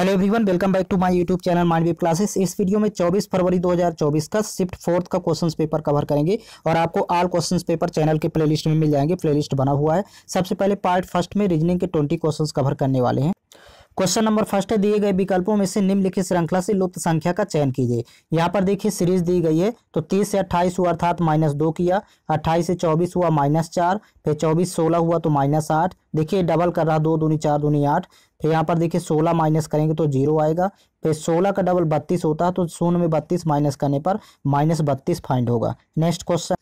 hello everyone welcome back to my YouTube channel Manviya classes इस video में 24 फरवरी 2024 का शिफ्ट फोर्थ का क्वेश्चंस पेपर कवर करेंगे और आपको ऑल क्वेश्चंस पेपर चैनल के प्लेलिस्ट में मिल जाएंगे प्लेलिस्ट बना हुआ है सबसे पहले पार्ट फर्स्ट में रीजनिंग के 20 क्वेश्चंस कवर करने वाले हैं क्वेश्चन नंबर फर्स्ट है दिए गए विकल्पों में से निम्नलिखित श्रृंखला से लुप्त संख्या का चयन कीजिए यहाँ पर देखिए सीरीज दी गई है तो तीस से अट्ठाईस हुआ अर्थात माइनस दो किया अट्ठाईस से चौबीस हुआ माइनस चार फिर चौबीस सोलह हुआ तो माइनस आठ देखिए डबल कर रहा दो दूनी चार दूनी आठ फिर यहाँ पर देखिए सोलह माइनस करेंगे तो जीरो आएगा फिर सोलह का डबल बत्तीस होता है तो शून्य में बत्तीस माइनस करने पर माइनस बत्तीस फाइंड होगा नेक्स्ट क्वेश्चन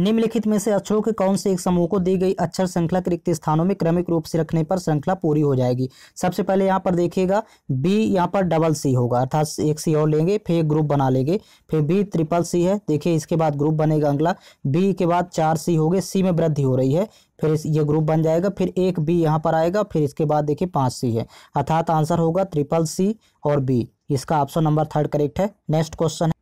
निम्नलिखित में से अक्षरों के कौन से एक समूह को दी गई अक्षर श्रृंखला के रिक्त स्थानों में क्रमिक रूप से रखने पर श्रृंखला पूरी हो जाएगी सबसे पहले यहाँ पर देखिएगा बी यहाँ पर डबल सी होगा अर्थात एक सी और लेंगे फिर ग्रुप बना लेंगे फिर बी ट्रिपल सी है देखिए इसके बाद ग्रुप बनेगा अगला बी के बाद चार सी हो गए सी में वृद्धि हो रही है फिर इस ये ग्रुप बन जाएगा फिर एक बी यहाँ पर आएगा फिर इसके बाद देखिए पाँच सी है अर्थात आंसर होगा ट्रिपल सी और बी इसका ऑप्शन नंबर थर्ड करेक्ट है नेक्स्ट क्वेश्चन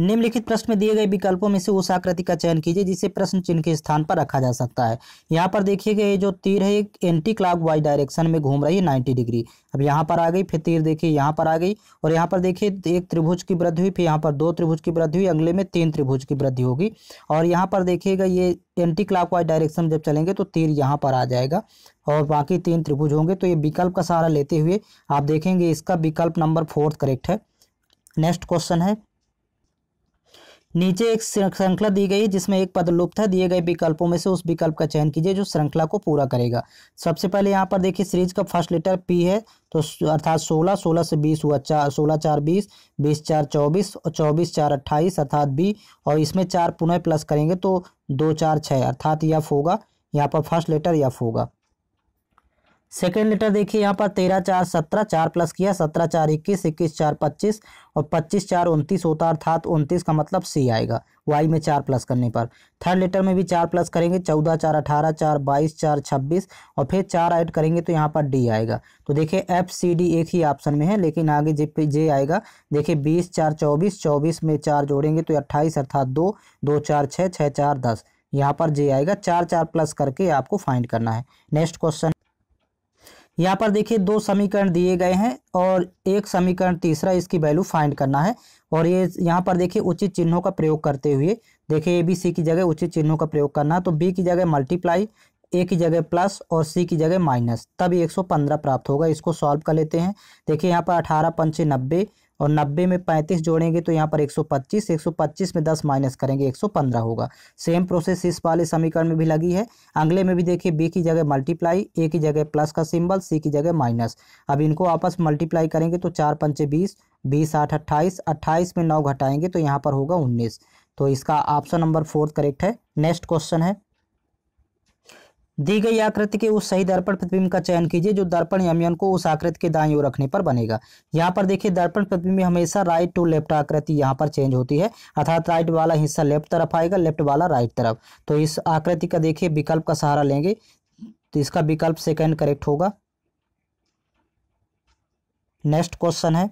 निम्नलिखित प्रश्न में दिए गए विकल्पों में से उस आकृति का चयन कीजिए जिसे प्रश्न चिन्ह के स्थान पर रखा जा सकता है यहाँ पर देखिएगा ये जो तीर है एक एंटी क्लाक वाइज डायरेक्शन में घूम रही है नाइन्टी डिग्री अब यहाँ पर आ गई फिर तीर देखिए यहाँ पर आ गई और यहाँ पर देखिए एक त्रिभुज की वृद्धि हुई फिर यहाँ पर दो त्रिभुज की वृद्धि हुई अगले में तीन त्रिभुज की वृद्धि होगी और यहाँ पर देखिएगा ये एंटी क्लाक वाइज डायरेक्शन जब चलेंगे तो तीर यहाँ पर आ जाएगा और बाकी तीन त्रिभुज होंगे तो ये विकल्प का सहारा लेते हुए आप देखेंगे इसका विकल्प नंबर फोर्थ करेक्ट है नेक्स्ट क्वेश्चन है नीचे एक श्रृंखला दी गई है जिसमें एक पद लुप्त है दिए गए विकल्पों में से उस विकल्प का चयन कीजिए जो श्रृंखला को पूरा करेगा सबसे पहले यहाँ पर देखिए सीरीज का फर्स्ट लेटर पी है तो अर्थात सोलह सोलह से बीस हुआ चार सोलह चार बीस बीस चार चौबीस और चौबीस चार अट्ठाईस अर्थात बी और इसमें चार पुनः प्लस करेंगे तो दो चार छः अर्थात यफ होगा यहाँ पर फर्स्ट लेटर यफ होगा सेकेंड लेटर देखिए यहाँ पर तेरह चार सत्रह चार प्लस किया सत्रह चार इक्कीस इक्कीस चार पच्चीस और पच्चीस चार उनतीस होता है अर्थात उनतीस का मतलब सी आएगा वाई में चार प्लस करने पर थर्ड लेटर में भी चार प्लस करेंगे चौदह चार अठारह चार बाईस चार छब्बीस और फिर चार ऐड करेंगे तो यहाँ पर डी आएगा तो देखिए एफ सी डी एक ही ऑप्शन में है लेकिन आगे जे पे जे आएगा देखिए बीस चार चौबीस चौबीस में चार जोड़ेंगे तो अट्ठाईस अर्थात दो दो चार छः छः चार दस यहाँ पर जे आएगा चार चार प्लस करके आपको फाइंड करना है नेक्स्ट क्वेश्चन यहाँ पर देखिए दो समीकरण दिए गए हैं और एक समीकरण तीसरा इसकी वैल्यू फाइंड करना है और ये यहाँ पर देखिए उचित चिन्हों का प्रयोग करते हुए देखिए ए बी सी की जगह उचित चिन्हों का प्रयोग करना तो बी की जगह मल्टीप्लाई ए की जगह प्लस और सी की जगह माइनस तब 115 प्राप्त होगा इसको सॉल्व कर लेते हैं देखिए यहाँ पर अठारह पंचे नब्बे और नब्बे में पैंतीस जोड़ेंगे तो यहाँ पर एक सौ पच्चीस एक सौ पच्चीस में दस माइनस करेंगे एक सौ पंद्रह होगा सेम प्रोसेस इस वाले समीकरण में भी लगी है अगले में भी देखिए बी की जगह मल्टीप्लाई ए की जगह प्लस का सिंबल सी की जगह माइनस अब इनको आपस मल्टीप्लाई करेंगे तो चार पंचे बीस बीस आठ अट्ठाईस अट्ठाईस में नौ घटाएंगे तो यहाँ पर होगा उन्नीस तो इसका ऑप्शन नंबर फोर्थ करेक्ट है नेक्स्ट क्वेश्चन है दी गई आकृति के उस सही दर्पण प्रतिबिंब का चयन कीजिए जो दर्पण यमयन को उस आकृति के दाई ओर रखने पर बनेगा यहाँ पर देखिए दर्पण प्रतिबिंब में हमेशा राइट टू लेफ्ट आकृति यहाँ पर चेंज होती है अर्थात राइट वाला हिस्सा लेफ्ट तरफ आएगा लेफ्ट वाला राइट तरफ तो इस आकृति का देखिए विकल्प का सहारा लेंगे तो इसका विकल्प सेकेंड करेक्ट होगा नेक्स्ट क्वेश्चन है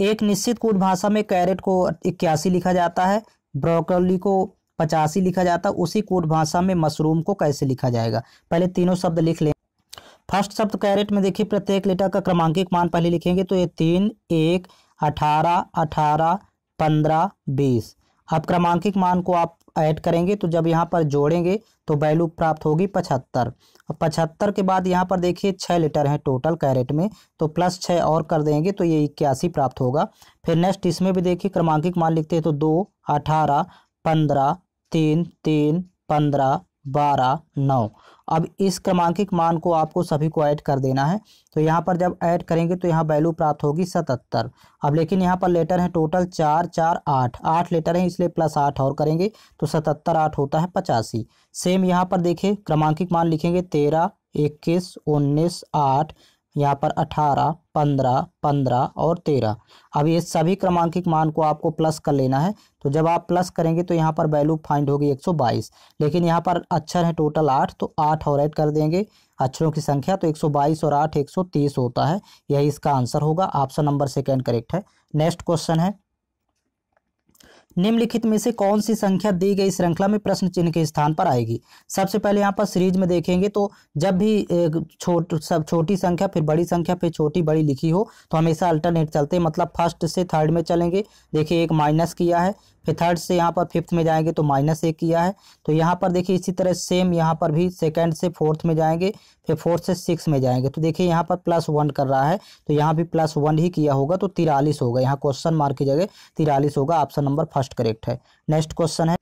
एक निश्चित कूट भाषा में कैरेट को इक्यासी लिखा जाता है ब्रोकली को पचासी लिखा जाता है उसी कोट भाषा में मशरूम को कैसे लिखा जाएगा पहले तीनों शब्द लिख लें फर्स्ट शब्द कैरेट में देखिए प्रत्येक लेटर का क्रमांकिक मान पहले लिखेंगे तो ये तीन एक अठारह अठारह पंद्रह बीस अब क्रमांकिक मान को आप ऐड करेंगे तो जब यहाँ पर जोड़ेंगे तो वैल्यू प्राप्त होगी पचहत्तर और पचहत्तर के बाद यहाँ पर देखिए छः लीटर हैं टोटल कैरेट में तो प्लस छः और कर देंगे तो ये इक्यासी प्राप्त होगा फिर नेक्स्ट इसमें भी देखिए क्रमांकिक मान लिखते हैं तो दो अठारह पंद्रह तीन तीन पंद्रह बारह नौ अब इस क्रमांकिक मान को आपको सभी को ऐड कर देना है तो यहाँ पर जब ऐड करेंगे तो यहाँ वैल्यू प्राप्त होगी सतहत्तर अब लेकिन यहाँ पर लेटर है टोटल चार चार आठ आठ लेटर हैं इसलिए प्लस आठ और करेंगे तो सतहत्तर आठ होता है पचासी सेम यहाँ पर देखिए क्रमांकित मान लिखेंगे तेरह इक्कीस उन्नीस आठ यहाँ पर अठारह पंद्रह पंद्रह और तेरह अब ये सभी क्रमांकिक मान को आपको प्लस कर लेना है तो जब आप प्लस करेंगे तो यहाँ पर वैल्यू फाइंड होगी 122 लेकिन यहाँ पर अक्षर हैं टोटल आठ तो आठ और ऐड कर देंगे अक्षरों की संख्या तो 122 और आठ 130 होता है यही इसका आंसर होगा ऑप्शन नंबर सेकेंड करेक्ट है नेक्स्ट क्वेश्चन है निम्नलिखित में से कौन सी संख्या दी गई श्रृंखला में प्रश्न चिन्ह के स्थान पर आएगी सबसे पहले यहाँ पर सीरीज में देखेंगे तो जब भी छोट सब छोटी संख्या फिर बड़ी संख्या फिर छोटी बड़ी लिखी हो तो हमेशा अल्टरनेट चलते मतलब फर्स्ट से थर्ड में चलेंगे देखिए एक माइनस किया है फिर थर्ड से यहाँ पर फिफ्थ में जाएंगे तो माइनस एक किया है तो यहाँ पर देखिए इसी तरह सेम यहाँ पर भी सेकेंड से फोर्थ में जाएंगे फिर फोर्थ से सिक्स में जाएंगे तो देखिए यहाँ पर प्लस वन कर रहा है तो यहाँ भी प्लस वन ही किया होगा तो तिरालीस होगा यहाँ क्वेश्चन मार्क की जगह तिरालीस होगा ऑप्शन नंबर फर्स्ट करेक्ट है नेक्स्ट क्वेश्चन है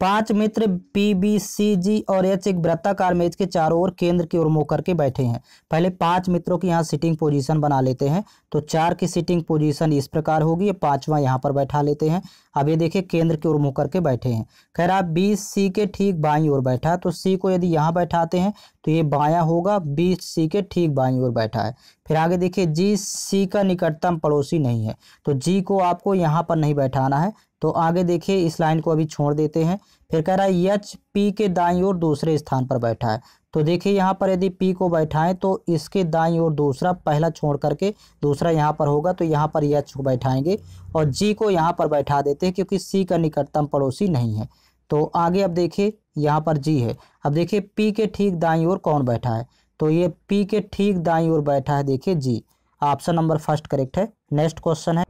पांच मित्र पी बी सी जी और एच एक वृत्ताकार मेज के चारों ओर केंद्र की ओर मुंह करके बैठे हैं पहले पांच मित्रों की यहाँ सिटिंग पोजीशन बना लेते हैं तो चार की सिटिंग पोजीशन इस प्रकार होगी पांचवा यहाँ पर बैठा लेते हैं अब ये देखिए केंद्र की ओर मुँह करके बैठे हैं खैर आप बी सी के ठीक बाई ओर बैठा है तो सी को यदि यहाँ बैठाते हैं तो ये बायां होगा बी सी के ठीक बाई ओर बैठा है फिर आगे देखिए जी सी का निकटतम पड़ोसी नहीं है तो जी को आपको यहाँ पर नहीं बैठाना है तो आगे देखिए इस लाइन को अभी छोड़ देते हैं फिर कह रहा है यच पी के दाई ओर दूसरे स्थान पर बैठा है तो देखिए यहाँ पर यदि पी को बैठाएं तो इसके दाई और दूसरा पहला छोड़ करके दूसरा यहाँ पर होगा तो यहाँ पर एच को बैठाएंगे और जी को यहाँ पर बैठा देते हैं क्योंकि सी का निकटतम पड़ोसी नहीं है तो आगे अब देखिए यहाँ पर जी है अब देखिए पी के ठीक दाई और कौन बैठा है तो ये पी के ठीक दाई और बैठा है देखिए जी ऑप्शन नंबर फर्स्ट करेक्ट है नेक्स्ट क्वेश्चन है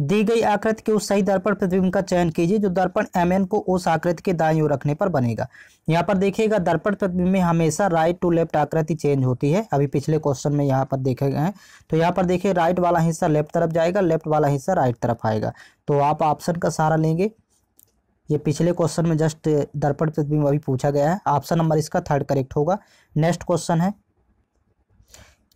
दी गई आकृति के उस सही दर्पण प्रतिबिंब का चयन कीजिए जो दर्पण एम एन को उस आकृति के दाई ओर रखने पर बनेगा यहाँ पर देखिएगा दर्पण प्रतिबिंब में हमेशा राइट टू लेफ्ट आकृति चेंज होती है अभी पिछले क्वेश्चन में यहाँ पर देखे गए हैं तो यहाँ पर देखिए राइट वाला हिस्सा लेफ्ट तरफ जाएगा लेफ्ट वाला हिस्सा राइट तरफ आएगा तो आप ऑप्शन का सहारा लेंगे ये पिछले क्वेश्चन में जस्ट दर्पण प्रतिबिंब अभी पूछा गया है ऑप्शन नंबर इसका थर्ड करेक्ट होगा नेक्स्ट क्वेश्चन है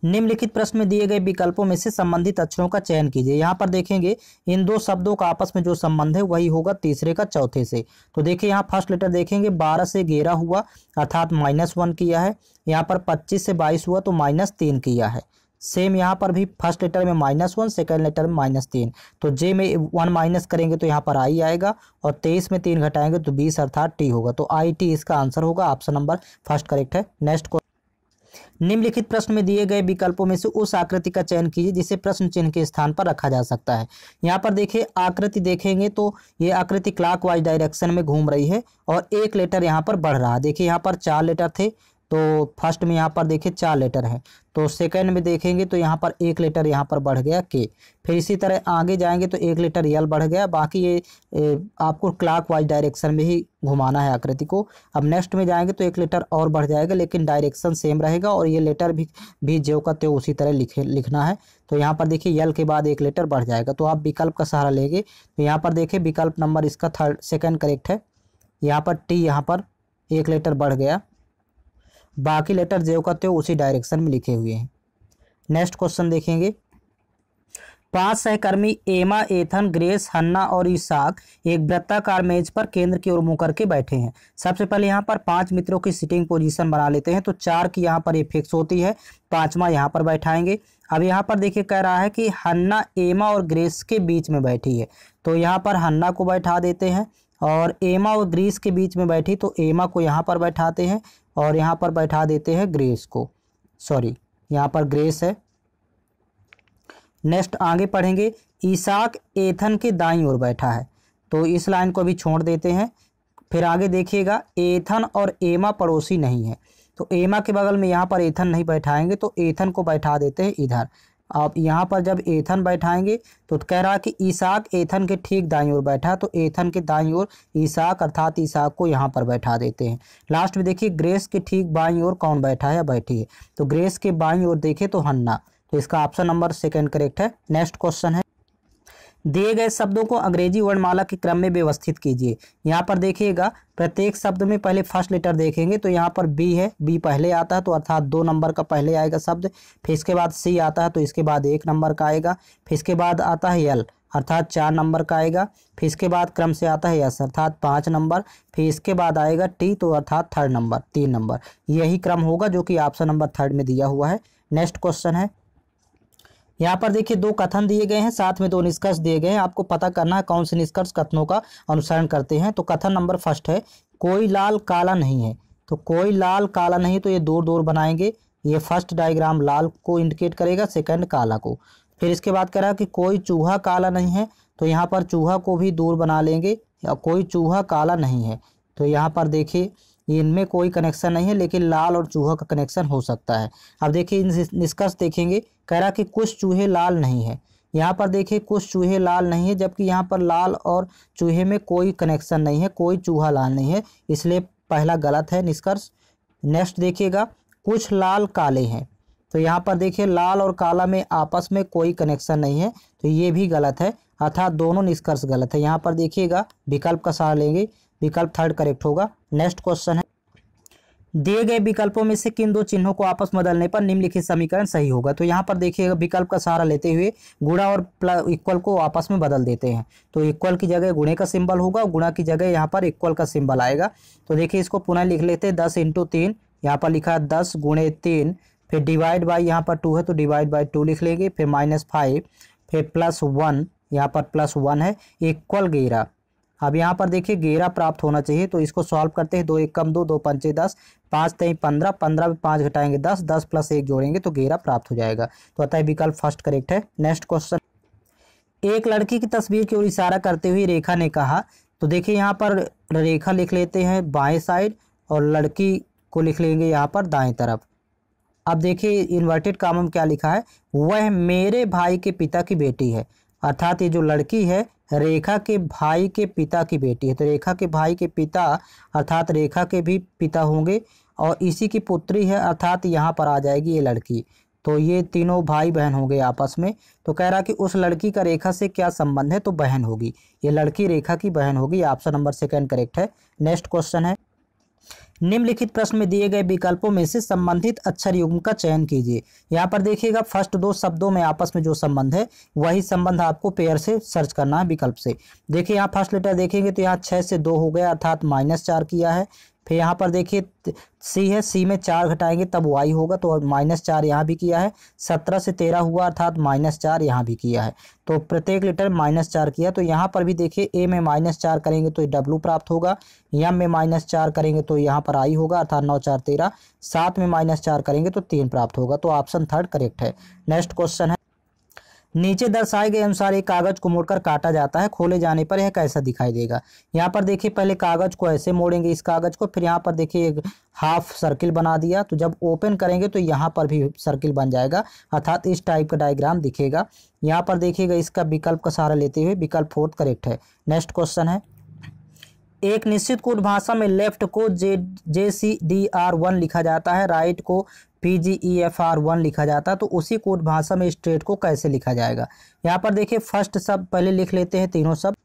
निम्नलिखित प्रश्न में दिए गए विकल्पों में से संबंधित अक्षरों का चयन कीजिए यहाँ पर देखेंगे इन दो शब्दों का आपस में जो संबंध है वही होगा तीसरे का चौथे से तो देखिए यहाँ फर्स्ट लेटर देखेंगे बारह से ग्यारह हुआ अर्थात माइनस वन किया है यहाँ पर पच्चीस से बाईस हुआ तो माइनस तीन किया है सेम यहाँ पर भी फर्स्ट लेटर में माइनस वन सेकेंड लेटर में माइनस तीन तो जे में वन माइनस करेंगे तो यहाँ पर आई आएगा और तेईस में तीन घटाएंगे तो बीस अर्थात टी होगा तो आई टी इसका आंसर होगा ऑप्शन नंबर फर्स्ट करेक्ट है नेक्स्ट निम्नलिखित प्रश्न में दिए गए विकल्पों में से उस आकृति का चयन कीजिए जिसे प्रश्न चिन्ह के स्थान पर रखा जा सकता है यहाँ पर देखिए आकृति देखेंगे तो ये आकृति क्लाकवाइज डायरेक्शन में घूम रही है और एक लेटर यहाँ पर बढ़ रहा है देखिए यहाँ पर चार लेटर थे तो फर्स्ट में यहाँ पर देखिए चार लेटर है तो सेकंड में देखेंगे तो यहाँ पर एक लेटर यहाँ पर बढ़ गया के फिर इसी तरह आगे जाएंगे तो एक लेटर यल बढ़ गया बाकी ये आपको क्लाक वाइज डायरेक्शन में ही घुमाना है आकृति को अब नेक्स्ट में जाएंगे तो एक लेटर और बढ़ जाएगा लेकिन डायरेक्शन सेम रहेगा और ये लेटर भी भी जो का त्यो उसी तरह लिखे लिखना है तो यहाँ पर देखिए यल के बाद एक लेटर बढ़ जाएगा तो आप विकल्प का सहारा लेंगे तो यहाँ पर देखिए विकल्प नंबर इसका थर्ड सेकेंड करेक्ट है यहाँ पर टी यहाँ पर एक लेटर बढ़ गया बाकी लेटर जेव करते हो उसी डायरेक्शन में लिखे हुए हैं नेक्स्ट क्वेश्चन देखेंगे पांच सहकर्मी एमा एथन ग्रेस हन्ना और ईसाक एक वृत्ताकार मेज पर केंद्र की ओर मुंह करके बैठे हैं सबसे पहले यहाँ पर पांच मित्रों की सिटिंग पोजीशन बना लेते हैं तो चार की यहाँ पर ये फिक्स होती है पांचवा यहाँ पर बैठाएंगे अब यहाँ पर देखिए कह रहा है कि हन्ना एमा और ग्रेस के बीच में बैठी है तो यहाँ पर हन्ना को बैठा देते हैं और एमा और ग्रीस के बीच में बैठी तो एमा को यहाँ पर बैठाते हैं और यहाँ पर बैठा देते हैं ग्रेस को सॉरी यहाँ पर ग्रेस है नेक्स्ट आगे पढ़ेंगे ईसाक एथन के दाई ओर बैठा है तो इस लाइन को भी छोड़ देते हैं फिर आगे देखिएगा एथन और एमा पड़ोसी नहीं है तो एमा के बगल में यहाँ पर एथन नहीं बैठाएंगे तो एथन को बैठा देते हैं इधर आप यहाँ पर जब एथन बैठाएंगे तो कह रहा है कि ईसाक एथन के ठीक दाई ओर बैठा तो एथन के दाई ओर ईसाक अर्थात ईसाक को यहाँ पर बैठा देते हैं लास्ट में देखिए ग्रेस के ठीक बाई ओर कौन बैठा है बैठी है तो ग्रेस के बाई ओर देखे तो हन्ना तो इसका ऑप्शन नंबर सेकेंड करेक्ट है नेक्स्ट क्वेश्चन है दिए गए शब्दों को अंग्रेजी वर्णमाला के क्रम में व्यवस्थित कीजिए यहाँ पर देखिएगा प्रत्येक शब्द में पहले फर्स्ट लेटर देखेंगे तो यहाँ पर बी है बी पहले आता है तो अर्थात दो नंबर का पहले आएगा शब्द फिर इसके बाद सी आता है तो इसके बाद एक नंबर का आएगा फिर इसके बाद आता है एल अर्थात चार नंबर का आएगा फिर इसके बाद क्रम से आता है यस अर्थात पाँच नंबर फिर इसके बाद आएगा टी तो अर्थात थर्ड नंबर तीन नंबर यही क्रम होगा जो कि ऑप्शन नंबर थर्ड में दिया हुआ है नेक्स्ट क्वेश्चन है यहाँ पर देखिए दो कथन दिए गए हैं साथ में दो निष्कर्ष दिए गए हैं आपको पता करना है कौन से निष्कर्ष कथनों का अनुसरण करते हैं तो कथन नंबर फर्स्ट है कोई लाल काला नहीं है तो कोई लाल काला नहीं तो ये दूर दूर बनाएंगे ये फर्स्ट डायग्राम लाल को इंडिकेट करेगा सेकंड काला को फिर इसके बाद करा कि कोई चूहा काला नहीं है तो यहाँ पर चूहा को भी दूर बना लेंगे या कोई चूहा काला नहीं है तो यहाँ पर देखिए इनमें कोई कनेक्शन नहीं है लेकिन लाल और चूहा का कनेक्शन हो सकता है अब देखिए निष्कर्ष देखेंगे कह रहा कि कुछ चूहे लाल नहीं है यहाँ पर देखिए कुछ चूहे लाल नहीं है जबकि यहाँ पर लाल और चूहे में कोई कनेक्शन नहीं है कोई चूहा लाल नहीं है इसलिए पहला गलत है निष्कर्ष नेक्स्ट देखिएगा कुछ लाल काले हैं तो यहाँ पर देखिए लाल और काला में आपस में कोई कनेक्शन नहीं है तो ये भी गलत है अर्थात दोनों निष्कर्ष गलत है यहाँ पर देखिएगा विकल्प का सहारा लेंगे विकल्प थर्ड करेक्ट होगा नेक्स्ट क्वेश्चन है दिए गए विकल्पों में से किन दो चिन्हों को आपस बदलने पर निम्नलिखित समीकरण सही होगा तो यहाँ पर देखिएगा विकल्प का सहारा लेते हुए गुणा और इक्वल को आपस में बदल देते हैं तो इक्वल की जगह गुणे का सिंबल होगा और गुणा की जगह यहाँ पर इक्वल का सिंबल आएगा तो देखिए इसको पुनः लिख लेते हैं दस इंटू तीन यहाँ पर लिखा दस गुणे तीन फिर डिवाइड बाई यहाँ पर टू है तो डिवाइड बाई टू लिख लेंगे फिर माइनस फाइव फिर प्लस वन यहाँ पर प्लस वन है इक्वल गिरा अब यहाँ पर देखिए गेरा प्राप्त होना चाहिए तो इसको सॉल्व करते हैं दो एक कम दो दो पंचे दस पाँच तेई पंद्रह पंद्रह में पाँच घटाएंगे दस दस प्लस एक जोड़ेंगे तो गेरा प्राप्त हो जाएगा तो अतः विकल्प फर्स्ट करेक्ट है नेक्स्ट क्वेश्चन एक लड़की की तस्वीर की ओर इशारा करते हुए रेखा ने कहा तो देखिए यहाँ पर रेखा लिख लेते हैं बाएं साइड और लड़की को लिख लेंगे यहाँ पर दाएँ तरफ अब देखिए इन्वर्टेड कामों में क्या लिखा है वह मेरे भाई के पिता की बेटी है अर्थात ये जो लड़की है रेखा के भाई के पिता की बेटी है तो रेखा के भाई के पिता अर्थात रेखा के भी पिता होंगे और इसी की पुत्री है अर्थात यहाँ पर आ जाएगी ये लड़की तो ये तीनों भाई बहन होंगे आपस में तो कह रहा कि उस लड़की का रेखा से क्या संबंध है तो बहन होगी ये लड़की रेखा की बहन होगी ऑप्शन नंबर सेकेंड करेक्ट है नेक्स्ट क्वेश्चन है निम्नलिखित प्रश्न में दिए गए विकल्पों में से संबंधित अक्षर युग्म का चयन कीजिए यहाँ पर देखिएगा फर्स्ट दो शब्दों में आपस में जो संबंध है वही संबंध आपको पेयर से सर्च करना है विकल्प से देखिए यहाँ फर्स्ट लेटर देखेंगे तो यहाँ छः से दो हो गया अर्थात माइनस चार किया है फिर यहाँ पर देखिए सी है सी में चार घटाएंगे तब वाई होगा तो माइनस चार यहाँ भी किया है सत्रह से तेरह हुआ अर्थात माइनस चार यहाँ भी किया है तो प्रत्येक लीटर माइनस चार किया तो यहाँ पर भी देखिए ए में माइनस चार करेंगे तो डब्लू प्राप्त होगा यम में माइनस चार करेंगे तो यहाँ पर आई होगा अर्थात नौ चार तेरह सात में माइनस चार करेंगे तो तीन प्राप्त होगा तो ऑप्शन थर्ड करेक्ट है नेक्स्ट क्वेश्चन है नीचे दर्शाए गए अनुसार एक कागज को मोड़कर काटा जाता है खोले जाने पर यह कैसा दिखाई देगा यहाँ पर देखिए पहले कागज को ऐसे मोड़ेंगे इस कागज को फिर यहाँ पर देखिए हाफ सर्किल बना दिया तो जब ओपन करेंगे तो यहाँ पर भी सर्किल बन जाएगा अर्थात इस टाइप का डायग्राम दिखेगा यहाँ पर देखिएगा इसका विकल्प का सहारा लेते हुए विकल्प फोर्थ करेक्ट है नेक्स्ट क्वेश्चन है एक निश्चित कूट भाषा में लेफ्ट को J J C D R one लिखा जाता है राइट को P G E F R one लिखा जाता है तो उसी कूट भाषा में स्ट्रेट को कैसे लिखा जाएगा यहाँ पर देखिए फर्स्ट शब्द पहले लिख लेते हैं तीनों शब्द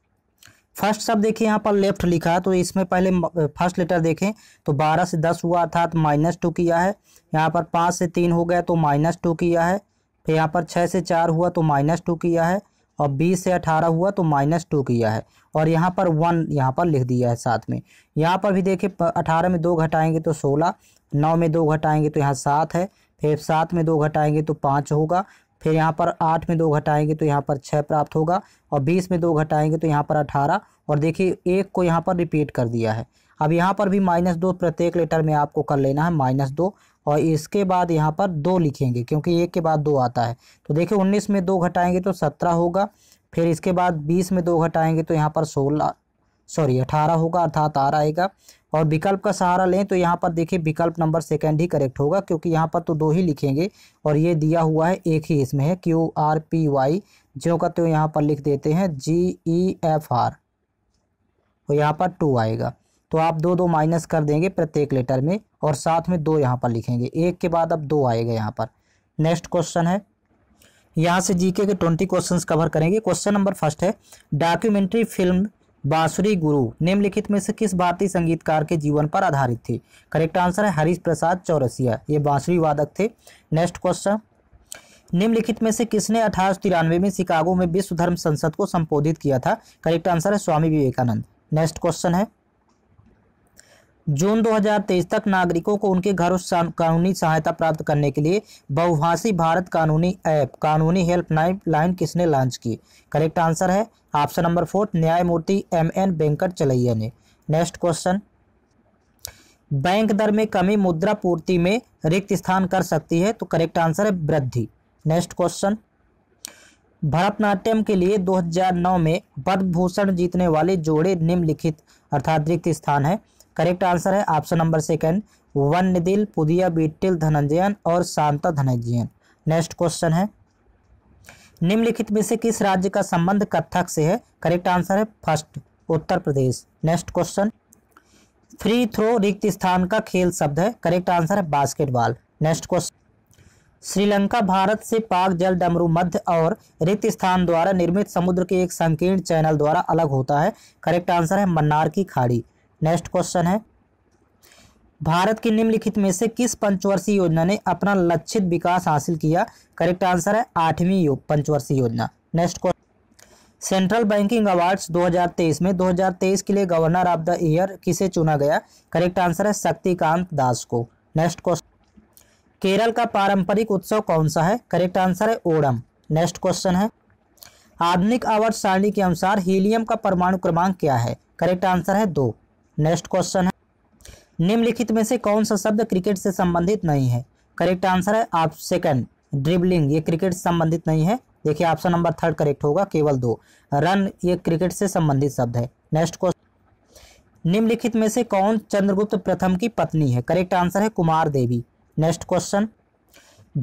फर्स्ट शब्द देखिए यहाँ पर लेफ्ट लिखा है तो इसमें पहले फर्स्ट लेटर देखें तो बारह से दस हुआ अर्थात तो माइनस टू किया है यहाँ पर पाँच से तीन हो गया तो माइनस टू किया है फिर यहाँ पर छः से चार हुआ तो माइनस टू किया है और बीस से अठारह हुआ तो माइनस टू किया है और यहाँ पर वन यहाँ पर लिख दिया है साथ में यहाँ पर भी देखिए अठारह में दो घटाएंगे तो सोलह नौ में दो घटाएंगे तो यहाँ सात है फिर सात में दो घटाएंगे तो पाँच होगा फिर यहाँ पर आठ में दो घटाएंगे तो यहाँ पर छः प्राप्त होगा और बीस में दो घटाएंगे तो यहाँ पर अठारह और देखिए एक को यहाँ पर रिपीट कर दिया है अब यहाँ पर भी माइनस दो प्रत्येक लेटर में आपको कर लेना है माइनस दो और इसके बाद यहाँ पर दो लिखेंगे क्योंकि एक के बाद दो आता है तो देखिए उन्नीस में दो घटाएंगे तो सत्रह होगा फिर इसके बाद बीस में दो घटाएंगे तो यहाँ पर सोलह सॉरी अठारह होगा अर्थात आर आएगा और विकल्प का सहारा लें तो यहाँ पर देखिए विकल्प नंबर सेकेंड ही करेक्ट होगा क्योंकि यहाँ पर तो दो ही लिखेंगे और ये दिया हुआ है एक ही इसमें है क्यू आर पी वाई जो का तो यहाँ पर लिख देते हैं जी ई एफ आर और यहाँ पर टू आएगा तो आप दो दो माइनस कर देंगे प्रत्येक लेटर में और साथ में दो यहाँ पर लिखेंगे एक के बाद अब दो आएगा यहाँ पर नेक्स्ट क्वेश्चन है यहाँ से जीके के ट्वेंटी क्वेश्चंस कवर करेंगे क्वेश्चन नंबर फर्स्ट है डॉक्यूमेंट्री फिल्म बांसुरी गुरु निम्नलिखित में से किस भारतीय संगीतकार के जीवन पर आधारित थी करेक्ट आंसर है हरीश प्रसाद चौरसिया ये बांसुरी वादक थे नेक्स्ट क्वेश्चन निम्नलिखित में से किसने अठारह में शिकागो में विश्व धर्म संसद को संबोधित किया था करेक्ट आंसर है स्वामी विवेकानंद नेक्स्ट क्वेश्चन है जून 2023 तक नागरिकों को उनके घरों कानूनी सहायता प्राप्त करने के लिए बहुभाषी भारत कानूनी ऐप कानूनी हेल्पलाइन लाइन किसने लॉन्च की करेक्ट आंसर है ऑप्शन नंबर फोर्थ न्यायमूर्ति एम एन वेंकट चलैया ने नेक्स्ट क्वेश्चन बैंक दर में कमी मुद्रा पूर्ति में रिक्त स्थान कर सकती है तो करेक्ट आंसर है वृद्धि नेक्स्ट क्वेश्चन भरतनाट्यम के लिए 2009 में पद्मभूषण भूषण जीतने वाले जोड़े निम्नलिखित अर्थात रिक्त स्थान है करेक्ट आंसर है ऑप्शन नंबर सेकेंड वन निदिल पुदिया बीटिल धनंजयन और शांता धनंजयन नेक्स्ट क्वेश्चन है निम्नलिखित में से किस राज्य का संबंध कथक से है करेक्ट आंसर है first Uttar Pradesh next question free throw रिक्त स्थान का खेल शब्द है करेक्ट आंसर है basketball next question Sri Lanka Bharat से पाक जल डमरू मध्य और रिक्त स्थान द्वारा निर्मित समुद्र के एक संकीर्ण चैनल द्वारा अलग होता है करेक्ट आंसर है मन्नार की खाड़ी नेक्स्ट क्वेश्चन है भारत की निम्नलिखित में से किस पंचवर्षीय योजना ने अपना लक्षित विकास हासिल किया करेक्ट आंसर है आठवीं यो, पंचवर्षीय योजना next question central banking awards 2023 में 2023 के लिए गवर्नर ऑफ द ईयर किसे चुना गया करेक्ट आंसर है शक्तिकांत दास को नेक्स्ट क्वेश्चन केरल का पारंपरिक उत्सव कौन सा है करेक्ट आंसर है ओडम नेक्स्ट क्वेश्चन है आधुनिक आवर्त सारणी के अनुसार हीलियम का परमाणु क्रमांक क्या है करेक्ट आंसर है दो नेक्स्ट क्वेश्चन है निम्नलिखित में से कौन सा शब्द क्रिकेट से संबंधित नहीं है करेक्ट आंसर है आप सेकंड ड्रिबलिंग ये क्रिकेट से संबंधित नहीं है देखिए ऑप्शन नंबर थर्ड करेक्ट होगा केवल दो रन ये क्रिकेट से संबंधित शब्द है नेक्स्ट क्वेश्चन निम्नलिखित में से कौन चंद्रगुप्त प्रथम की पत्नी है करेक्ट आंसर है कुमार देवी नेक्स्ट क्वेश्चन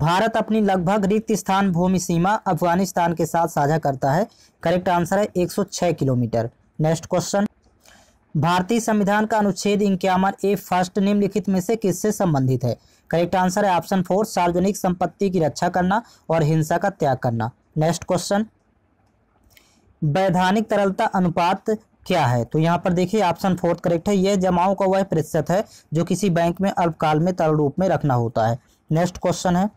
भारत अपनी लगभग रिक्त स्थान भूमि सीमा अफगानिस्तान के साथ साझा करता है करेक्ट आंसर है 106 किलोमीटर नेक्स्ट क्वेश्चन भारतीय संविधान का अनुच्छेद इक्यावन ए फर्स्ट निम्नलिखित में से किससे संबंधित है करेक्ट आंसर है ऑप्शन फोर सार्वजनिक संपत्ति की रक्षा करना और हिंसा का त्याग करना नेक्स्ट क्वेश्चन वैधानिक तरलता अनुपात क्या है तो यहाँ पर देखिए ऑप्शन फोर्थ करेक्ट है यह जमाओं का वह प्रतिशत है जो किसी बैंक में अल्पकाल में तरल रूप में रखना होता है नेक्स्ट क्वेश्चन है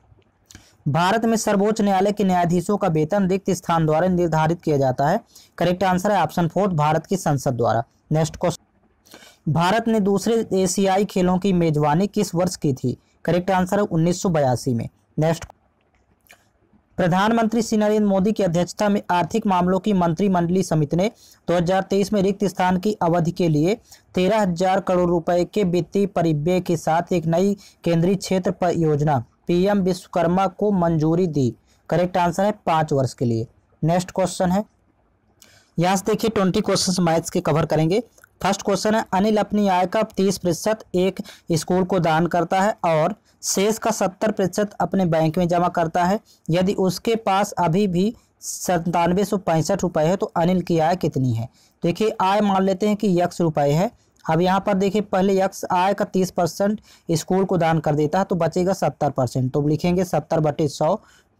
भारत में सर्वोच्च न्यायालय के न्यायाधीशों का वेतन रिक्त स्थान द्वारा निर्धारित किया जाता है करेक्ट आंसर है ऑप्शन फोर्थ भारत की संसद द्वारा नेक्स्ट क्वेश्चन भारत ने दूसरे एशियाई खेलों की मेजबानी किस वर्ष की थी करेक्ट आंसर है उन्नीस में नेक्स्ट प्रधानमंत्री श्री नरेंद्र मोदी की अध्यक्षता में आर्थिक मामलों की मंत्रिमंडलीय समिति ने 2023 में रिक्त स्थान की अवधि के लिए तेरह हजार करोड़ रुपए के वित्तीय परिव्यय के साथ एक नई केंद्रीय क्षेत्र परियोजना पीएम विश्वकर्मा को मंजूरी दी करेक्ट आंसर है पाँच वर्ष के लिए नेक्स्ट क्वेश्चन है यहाँ से देखिए ट्वेंटी क्वेश्चन मैथ्स के कवर करेंगे फर्स्ट क्वेश्चन है अनिल अपनी आय का तीस प्रतिशत एक स्कूल को दान करता है और शेष का सत्तर प्रतिशत अपने बैंक में जमा करता है यदि उसके पास अभी भी संतानवे सौ पैंसठ रुपये है तो अनिल की आय कितनी है देखिए आय मान लेते हैं कि यक्स रुपये है अब यहाँ पर देखिए पहले यक्स आय का तीस परसेंट स्कूल को दान कर देता है तो बचेगा सत्तर परसेंट तो लिखेंगे सत्तर बटे सौ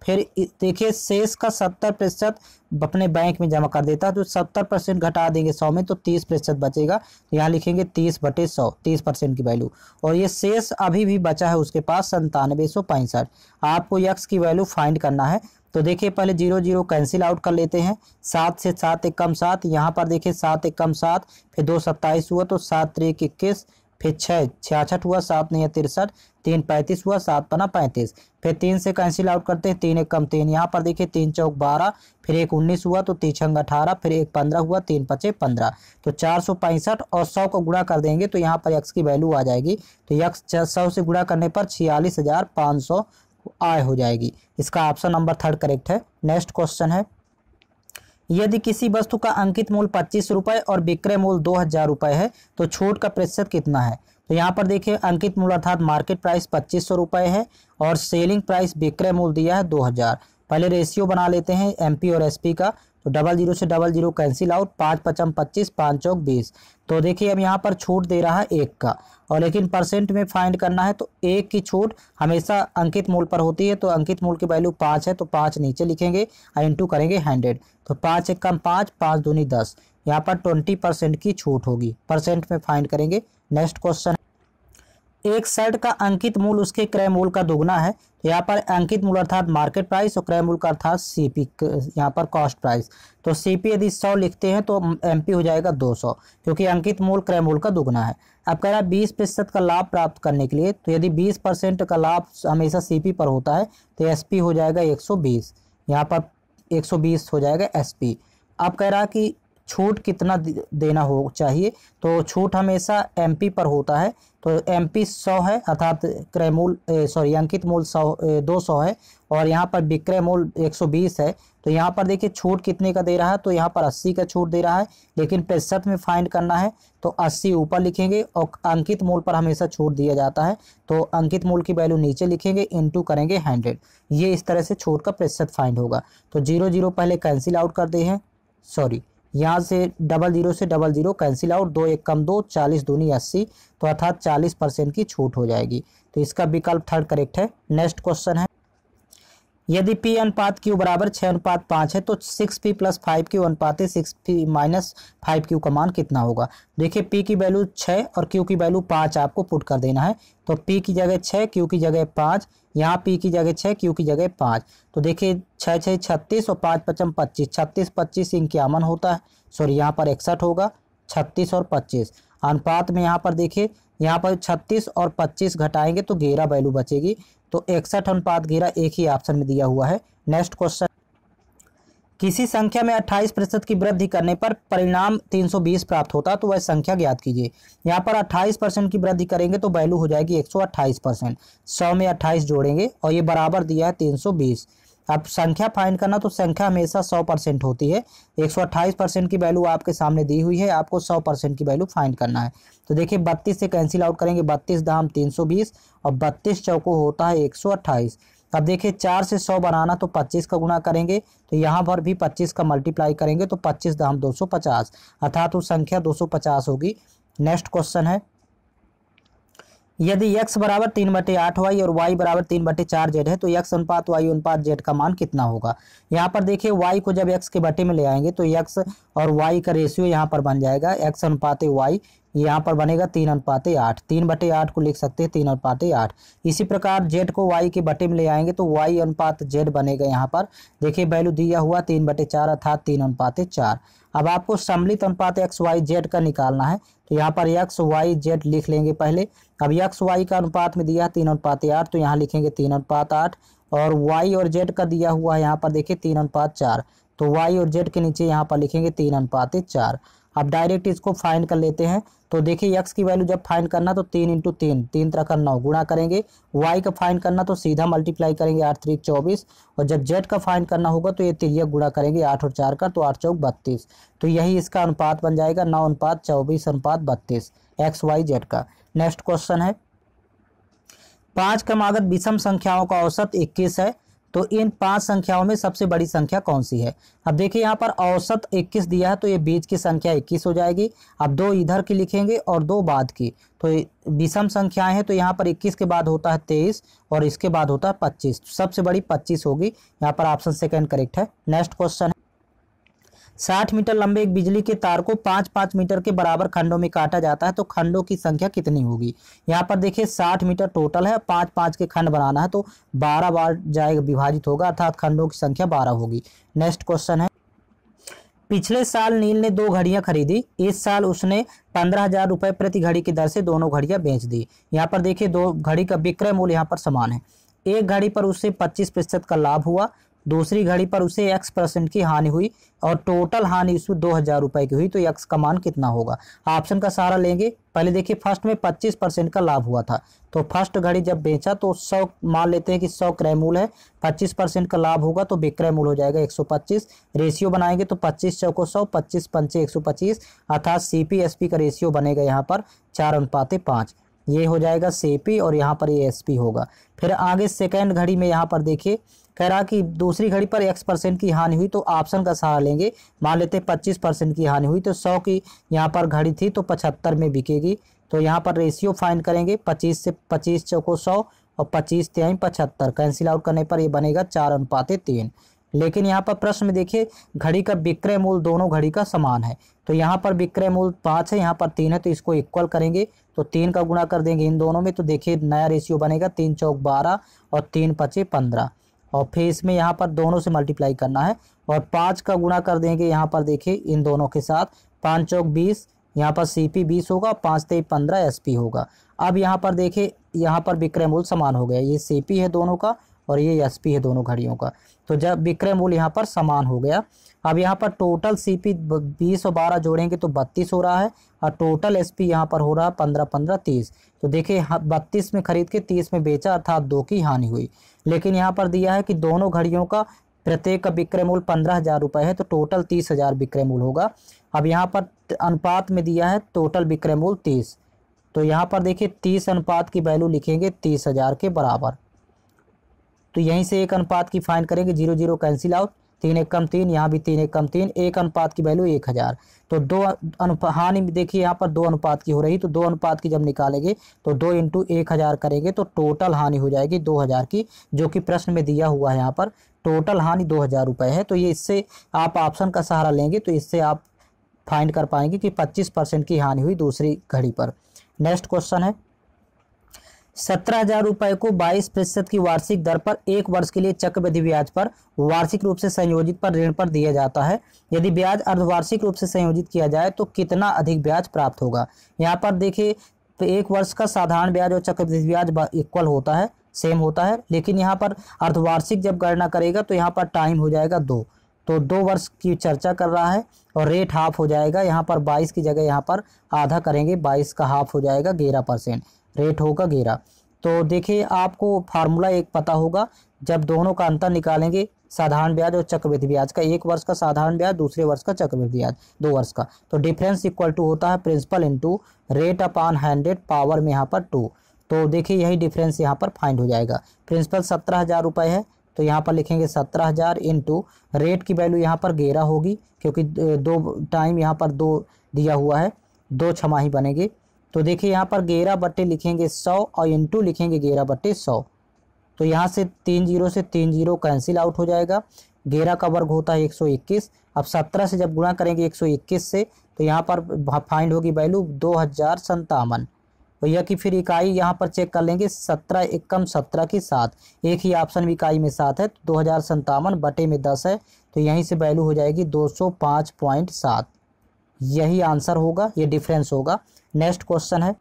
फिर देखिए शेष का सत्तर प्रतिशत अपने बैंक में जमा कर देता है तो सत्तर परसेंट घटा देंगे सौ में तो तीस प्रतिशत बचेगा तो यहाँ लिखेंगे तीस बटे सौ तीस परसेंट की वैल्यू और ये शेष अभी भी बचा है उसके पास संतानवे सौ पैंसठ आपको यक्स की वैल्यू फाइंड करना है तो देखिए पहले जीरो जीरो कैंसिल आउट कर लेते हैं सात से सात एक कम सात यहाँ पर देखिए सात एक कम सात फिर दो सत्ताईस हुआ तो सात त्रेक इक्कीस फिर छः छियासठ हुआ सात नहीं तिरसठ तीन पैंतीस हुआ सात पना पैंतीस फिर तीन से कैंसिल आउट करते हैं तीन एक कम तीन यहाँ पर देखिए तीन चौक बारह फिर एक उन्नीस हुआ तो तीन अठारह फिर एक पंद्रह हुआ तीन पचे पंद्रह तो चार सौ पैंसठ और सौ को गुणा कर देंगे तो यहाँ पर यक्स की वैल्यू आ जाएगी तो यक्स सौ से गुणा करने पर छियालीस हज़ार पाँच सौ आय हो जाएगी इसका ऑप्शन नंबर थर्ड करेक्ट है नेक्स्ट क्वेश्चन है यदि किसी वस्तु का अंकित मूल्य पच्चीस रुपए और विक्रय मूल दो हज़ार रुपए है तो छूट का प्रतिशत कितना है तो यहाँ पर देखिए अंकित मूल्य अर्थात मार्केट प्राइस पच्चीस सौ रुपये है और सेलिंग प्राइस विक्रय मूल्य दिया है दो हज़ार पहले रेशियो बना लेते हैं एम और एसपी का तो डबल जीरो से डबल जीरो कैंसिल आउट पाँच पचम पच्चीस पाँच चौक बीस तो देखिए अब यहाँ पर छूट दे रहा है एक का और लेकिन परसेंट में फाइंड करना है तो एक की छूट हमेशा अंकित मूल पर होती है तो अंकित मूल की वैल्यू पाँच है तो पाँच नीचे लिखेंगे और इंटू करेंगे हंड्रेड तो पाँच एक कम पाँच पाँच दूनी दस यहाँ पर ट्वेंटी परसेंट की छूट होगी परसेंट में फाइंड करेंगे नेक्स्ट क्वेश्चन एक शर्ट का अंकित मूल उसके क्रय मूल का दोगुना है तो यहाँ पर अंकित मूल अर्थात मार्केट प्राइस और क्रय मूल का अर्थात सीपी यहाँ पर कॉस्ट प्राइस तो सीपी यदि सौ लिखते हैं तो एमपी हो जाएगा दो सौ क्योंकि अंकित मूल क्रय मूल का दोगुना है अब कह रहा है बीस प्रतिशत का लाभ प्राप्त करने के लिए तो यदि बीस परसेंट का लाभ हमेशा पी पर होता है तो पी हो जाएगा एक सौ बीस यहाँ पर एक सौ बीस हो जाएगा पी अब कह रहा कि छूट कितना देना हो चाहिए तो छूट हमेशा एमपी पर होता है तो एमपी सौ है अर्थात क्रय मूल सॉरी अंकित मूल सौ दो सौ है और यहाँ पर विक्रय मूल एक सौ बीस है तो यहाँ पर देखिए छूट कितने का दे रहा है तो यहाँ पर अस्सी का छूट दे रहा है लेकिन प्रतिशत में फाइंड करना है तो अस्सी ऊपर लिखेंगे और अंकित मूल पर हमेशा छूट दिया जाता है तो अंकित मूल की वैल्यू नीचे लिखेंगे टू करेंगे हंड्रेड ये इस तरह से छूट का प्रतिशत फाइंड होगा तो जीरो जीरो पहले कैंसिल आउट कर दे हैं सॉरी यहाँ से डबल जीरो से डबल जीरो कैंसिल आउट दो एक कम दो चालीस दूनी अस्सी तो अर्थात चालीस परसेंट की छूट हो जाएगी तो इसका विकल्प थर्ड करेक्ट है नेक्स्ट क्वेश्चन है यदि पी अनुपात क्यू बराबर छः अनुपात पाँच है तो six P plus five Q अनुपात है six P minus five Q का मान कितना होगा देखिए पी की वैल्यू छः और क्यू की वैल्यू पाँच आपको पुट कर देना है तो पी की जगह छः क्यू की जगह पाँच यहाँ पी की जगह छः क्यू की जगह पाँच तो देखिए छः छः छत्तीस और पाँच पचम पच्चीस छत्तीस पच्चीस इक्यावन होता है सॉरी यहाँ पर इकसठ होगा छत्तीस और पच्चीस अनुपात में यहाँ पर देखिए यहाँ पर छत्तीस और पच्चीस घटाएंगे तो घेरा वैल्यू बचेगी तो इकसठ अनुपात घेरा एक ही ऑप्शन में दिया हुआ है नेक्स्ट क्वेश्चन किसी संख्या में 28 प्रतिशत की वृद्धि करने पर परिणाम 320 प्राप्त होता तो वह संख्या ज्ञात कीजिए यहाँ पर 28 परसेंट की वृद्धि करेंगे तो वैल्यू हो जाएगी 128 परसेंट सौ में 28 जोड़ेंगे और ये बराबर दिया है 320 अब संख्या फाइंड करना तो संख्या हमेशा 100 परसेंट होती है 128 परसेंट की वैल्यू आपके सामने दी हुई है आपको सौ परसेंट की वैल्यू फाइंड करना है तो देखिए बत्तीस से कैंसिल आउट करेंगे बत्तीस दाम बीस और बत्तीस चौको होता है अट्ठाईस अब देखिए चार से सौ बनाना तो पच्चीस का गुणा करेंगे तो यहाँ पर भी पच्चीस का मल्टीप्लाई करेंगे तो पच्चीस दाम दो सौ पचास अर्थात वो संख्या दो सौ पचास होगी नेक्स्ट क्वेश्चन है यदि x बराबर तीन बटे आठ वाई और y बराबर तीन बटे चार जेड है तो x अनुपात y अनुपात जेड का मान कितना होगा यहाँ पर देखिए y को जब x के बटे में ले आएंगे तो x और y का रेशियो यहाँ पर बन जाएगा x अनुपात y यहाँ पर बनेगा तीन अनुपात आठ तीन बटे आठ को लिख सकते हैं तीन अनुपात आठ इसी प्रकार जेड को वाई के बटे में ले आएंगे तो वाई अनुपात जेड बनेगा यहाँ पर देखिए वैल्यू दिया हुआ तीन बटे चार अर्थात तीन अनुपात चार अब आपको सम्मिलित अनुपात एक्स वाई जेड का निकालना है तो यहाँ पर एक्स वाई जेड लिख लेंगे पहले अब एक्स वाई का अनुपात में दिया है तीन अनुपात आठ तो यहाँ लिखेंगे तीन अनुपात आठ और वाई और जेड का दिया हुआ है यहाँ पर देखिए तीन अनुपात चार तो वाई और जेड के नीचे यहाँ पर लिखेंगे तीन अनुपात चार अब डायरेक्ट इसको फाइन कर लेते हैं तो देखिए यक्स की वैल्यू जब फाइन करना तो तीन इंटू तीन तीन तरह का नौ गुणा करेंगे वाई का फाइन करना तो सीधा मल्टीप्लाई करेंगे आठ तरीक चौबीस और जब जेड का फाइन करना होगा तो ये तिर गुणा करेंगे आठ और चार का तो आठ चौक बत्तीस तो यही इसका अनुपात बन जाएगा नौ अनुपात चौबीस अनुपात बत्तीस एक्स वाई जेड का नेक्स्ट क्वेश्चन है पाँच क्रमागत विषम संख्याओं का औसत इक्कीस है तो इन पांच संख्याओं में सबसे बड़ी संख्या कौन सी है अब देखिए यहाँ पर औसत 21 दिया है तो ये बीच की संख्या 21 हो जाएगी अब दो इधर की लिखेंगे और दो बाद की तो विषम संख्याएं हैं तो यहाँ पर 21 के बाद होता है 23 और इसके बाद होता है 25 सबसे बड़ी 25 होगी यहाँ पर ऑप्शन सेकंड करेक्ट है नेक्स्ट क्वेश्चन साठ मीटर लंबे एक बिजली के तार को पांच पांच मीटर के बराबर खंडों में काटा जाता है तो खंडों की संख्या कितनी होगी यहाँ पर देखिए साठ मीटर टोटल है पांच पांच के खंड बनाना है तो बारह बार जाएगा विभाजित होगा अर्थात खंडों की संख्या बारह होगी नेक्स्ट क्वेश्चन है पिछले साल नील ने दो घड़ियां खरीदी इस साल उसने पंद्रह हजार रुपए प्रति घड़ी की दर से दोनों घड़ियां बेच दी यहाँ पर देखिए दो घड़ी का विक्रय मूल्य यहाँ पर समान है एक घड़ी पर उसे पच्चीस प्रतिशत का लाभ हुआ दूसरी घड़ी पर उसे एक्स परसेंट की हानि हुई और टोटल हानि उसमें दो हज़ार रुपये की हुई तो एक्स का मान कितना होगा ऑप्शन का सारा लेंगे पहले देखिए फर्स्ट में पच्चीस परसेंट का लाभ हुआ था तो फर्स्ट घड़ी जब बेचा तो सौ मान लेते हैं कि सौ क्रय मूल है पच्चीस परसेंट का लाभ होगा तो विक्रय मूल हो जाएगा एक सौ पच्चीस रेशियो बनाएंगे तो पच्चीस चौको सौ पच्चीस पंचे एक सौ पच्चीस अर्थात सी पी एस पी का रेशियो बनेगा यहाँ पर चार अनुपाते पाँच ये हो जाएगा सी पी और यहाँ पर ये एस पी होगा फिर आगे सेकेंड घड़ी में यहाँ पर देखिए कह रहा कि दूसरी घड़ी पर एक्स परसेंट की हानि हुई तो ऑप्शन का सहारा लेंगे मान लेते हैं पच्चीस परसेंट की हानि हुई तो सौ की यहाँ पर घड़ी थी तो पचहत्तर में बिकेगी तो यहाँ पर रेशियो फाइन करेंगे पच्चीस से पच्चीस चौको सौ और पच्चीस त्याई पचहत्तर कैंसिल आउट करने पर ये बनेगा चार अनुपाते तीन लेकिन यहाँ पर प्रश्न में देखिए घड़ी का विक्रय मूल दोनों घड़ी का समान है तो यहाँ पर विक्रय मूल पाँच है यहाँ पर तीन है तो इसको इक्वल करेंगे तो तीन का गुणा कर देंगे इन दोनों में तो देखिए नया रेशियो बनेगा तीन चौक बारह और तीन पचे पंद्रह और फेस में यहाँ पर दोनों से मल्टीप्लाई करना है और पाँच का गुणा कर देंगे यहाँ पर देखिए इन दोनों के साथ पाँच चौक बीस यहाँ पर सी पी बीस होगा पाँच तेई पंद्रह एस पी होगा अब यहाँ पर देखिए यहाँ पर विक्रय मूल्य समान हो गया ये सी पी है दोनों का और ये एस पी है दोनों घड़ियों का तो जब विक्रय मूल्य यहाँ पर समान हो गया अब यहाँ पर टोटल सी पी बीस और बारह जोड़ेंगे तो बत्तीस हो रहा है और टोटल एस पी यहाँ पर हो रहा है पंद्रह पंद्रह तीस तो देखिए बत्तीस में खरीद के तीस में बेचा अर्थात दो की हानि हुई लेकिन यहाँ पर दिया है कि दोनों घड़ियों का प्रत्येक का विक्रय मूल पंद्रह हज़ार रुपये है तो टोटल तीस हज़ार विक्रय मूल होगा अब यहाँ पर अनुपात में दिया है टोटल विक्रय मूल तीस तो यहाँ पर देखिए तीस अनुपात की वैल्यू लिखेंगे तीस हज़ार के बराबर तो यहीं से एक अनुपात की फाइन करेंगे जीरो जीरो कैंसिल आउट तीन एक कम तीन यहाँ भी तीन एक कम तीन एक अनुपात की वैल्यू एक हज़ार तो दो अनुपात हानि देखिए यहाँ पर दो अनुपात की हो रही तो दो अनुपात की जब निकालेंगे तो दो इंटू एक हज़ार करेंगे तो टोटल हानि हो जाएगी दो हज़ार की जो कि प्रश्न में दिया हुआ है यहाँ पर टोटल हानि दो हज़ार रुपये है तो ये इससे आप ऑप्शन का सहारा लेंगे तो इससे आप फाइंड कर पाएंगे कि पच्चीस परसेंट की हानि हुई दूसरी घड़ी पर नेक्स्ट क्वेश्चन है सत्रह हजार रुपए को बाईस प्रतिशत की वार्षिक दर पर एक वर्ष के लिए चक्रवृद्धि ब्याज पर वार्षिक रूप से संयोजित पर ऋण पर दिया जाता है यदि ब्याज अर्धवार्षिक रूप से संयोजित किया जाए तो कितना अधिक ब्याज प्राप्त होगा यहाँ पर देखिए तो एक वर्ष का साधारण ब्याज और चक्रवृद्धि ब्याज इक्वल होता है सेम होता है लेकिन यहाँ पर अर्धवार्षिक जब गणना करेगा तो यहाँ पर टाइम हो जाएगा दो तो दो वर्ष की चर्चा कर रहा है और रेट हाफ हो जाएगा यहाँ पर 22 की जगह यहाँ पर आधा करेंगे 22 का हाफ हो जाएगा ग्यारह परसेंट रेट होगा गेरा तो देखिए आपको फार्मूला एक पता होगा जब दोनों का अंतर निकालेंगे साधारण ब्याज और चक्रवृद्धि ब्याज का एक वर्ष का साधारण ब्याज दूसरे वर्ष का चक्रवृद्धि ब्याज दो वर्ष का तो डिफरेंस इक्वल टू होता है principal into rate upon hundred power में यहाँ पर टू तो देखिए यही डिफरेंस यहाँ पर फाइंड हो जाएगा प्रिंसिपल सत्रह हज़ार रुपये है तो यहाँ पर लिखेंगे सत्रह हज़ार इंटू रेट की वैल्यू यहाँ पर गेरा होगी क्योंकि दो टाइम यहाँ पर दो दिया हुआ है दो छमाही बनेगी तो देखिए यहाँ पर ग्यारह बट्टे लिखेंगे सौ और इंटू लिखेंगे ग्यारह बट्टे सौ तो यहाँ से तीन जीरो से तीन जीरो कैंसिल आउट हो जाएगा ग्यारह का वर्ग होता है एक सौ इक्कीस अब सत्रह से जब गुणा करेंगे एक सौ इक्कीस से तो यहाँ पर फाइंड होगी वैल्यू दो हज़ार संतावन भैया की फिर इकाई यहाँ पर चेक कर लेंगे सत्रह एकम सत्रह की सात एक ही ऑप्शन इकाई में सात है तो दो हज़ार संतावन बटे में दस है तो यहीं से वैल्यू हो जाएगी दो सौ पाँच पॉइंट सात यही आंसर होगा ये डिफरेंस होगा नेक्स्ट क्वेश्चन है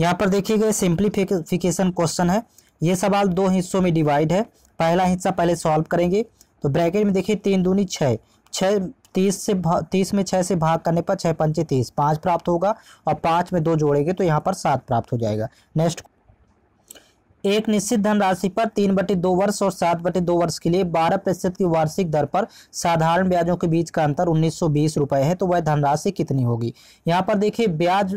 यहाँ पर देखिएगा सिंप्लीफिकेशन क्वेश्चन है ये सवाल दो हिस्सों में डिवाइड है पहला हिस्सा पहले सॉल्व करेंगे तो ब्रैकेट में देखिए तीन दूनी छः छः तीस से तीस में छः से भाग करने पर छः पंचे तीस पाँच प्राप्त होगा और पाँच में दो जोड़ेंगे तो यहाँ पर सात प्राप्त हो जाएगा नेक्स्ट एक निश्चित धनराशि पर तीन बटे दो वर्ष और सात बटे दो वर्ष के लिए बारह प्रतिशत की वार्षिक दर पर साधारण ब्याजों के बीच का अंतर उन्नीस सौ बीस रुपए है तो वह धनराशि कितनी होगी यहाँ पर देखिए ब्याज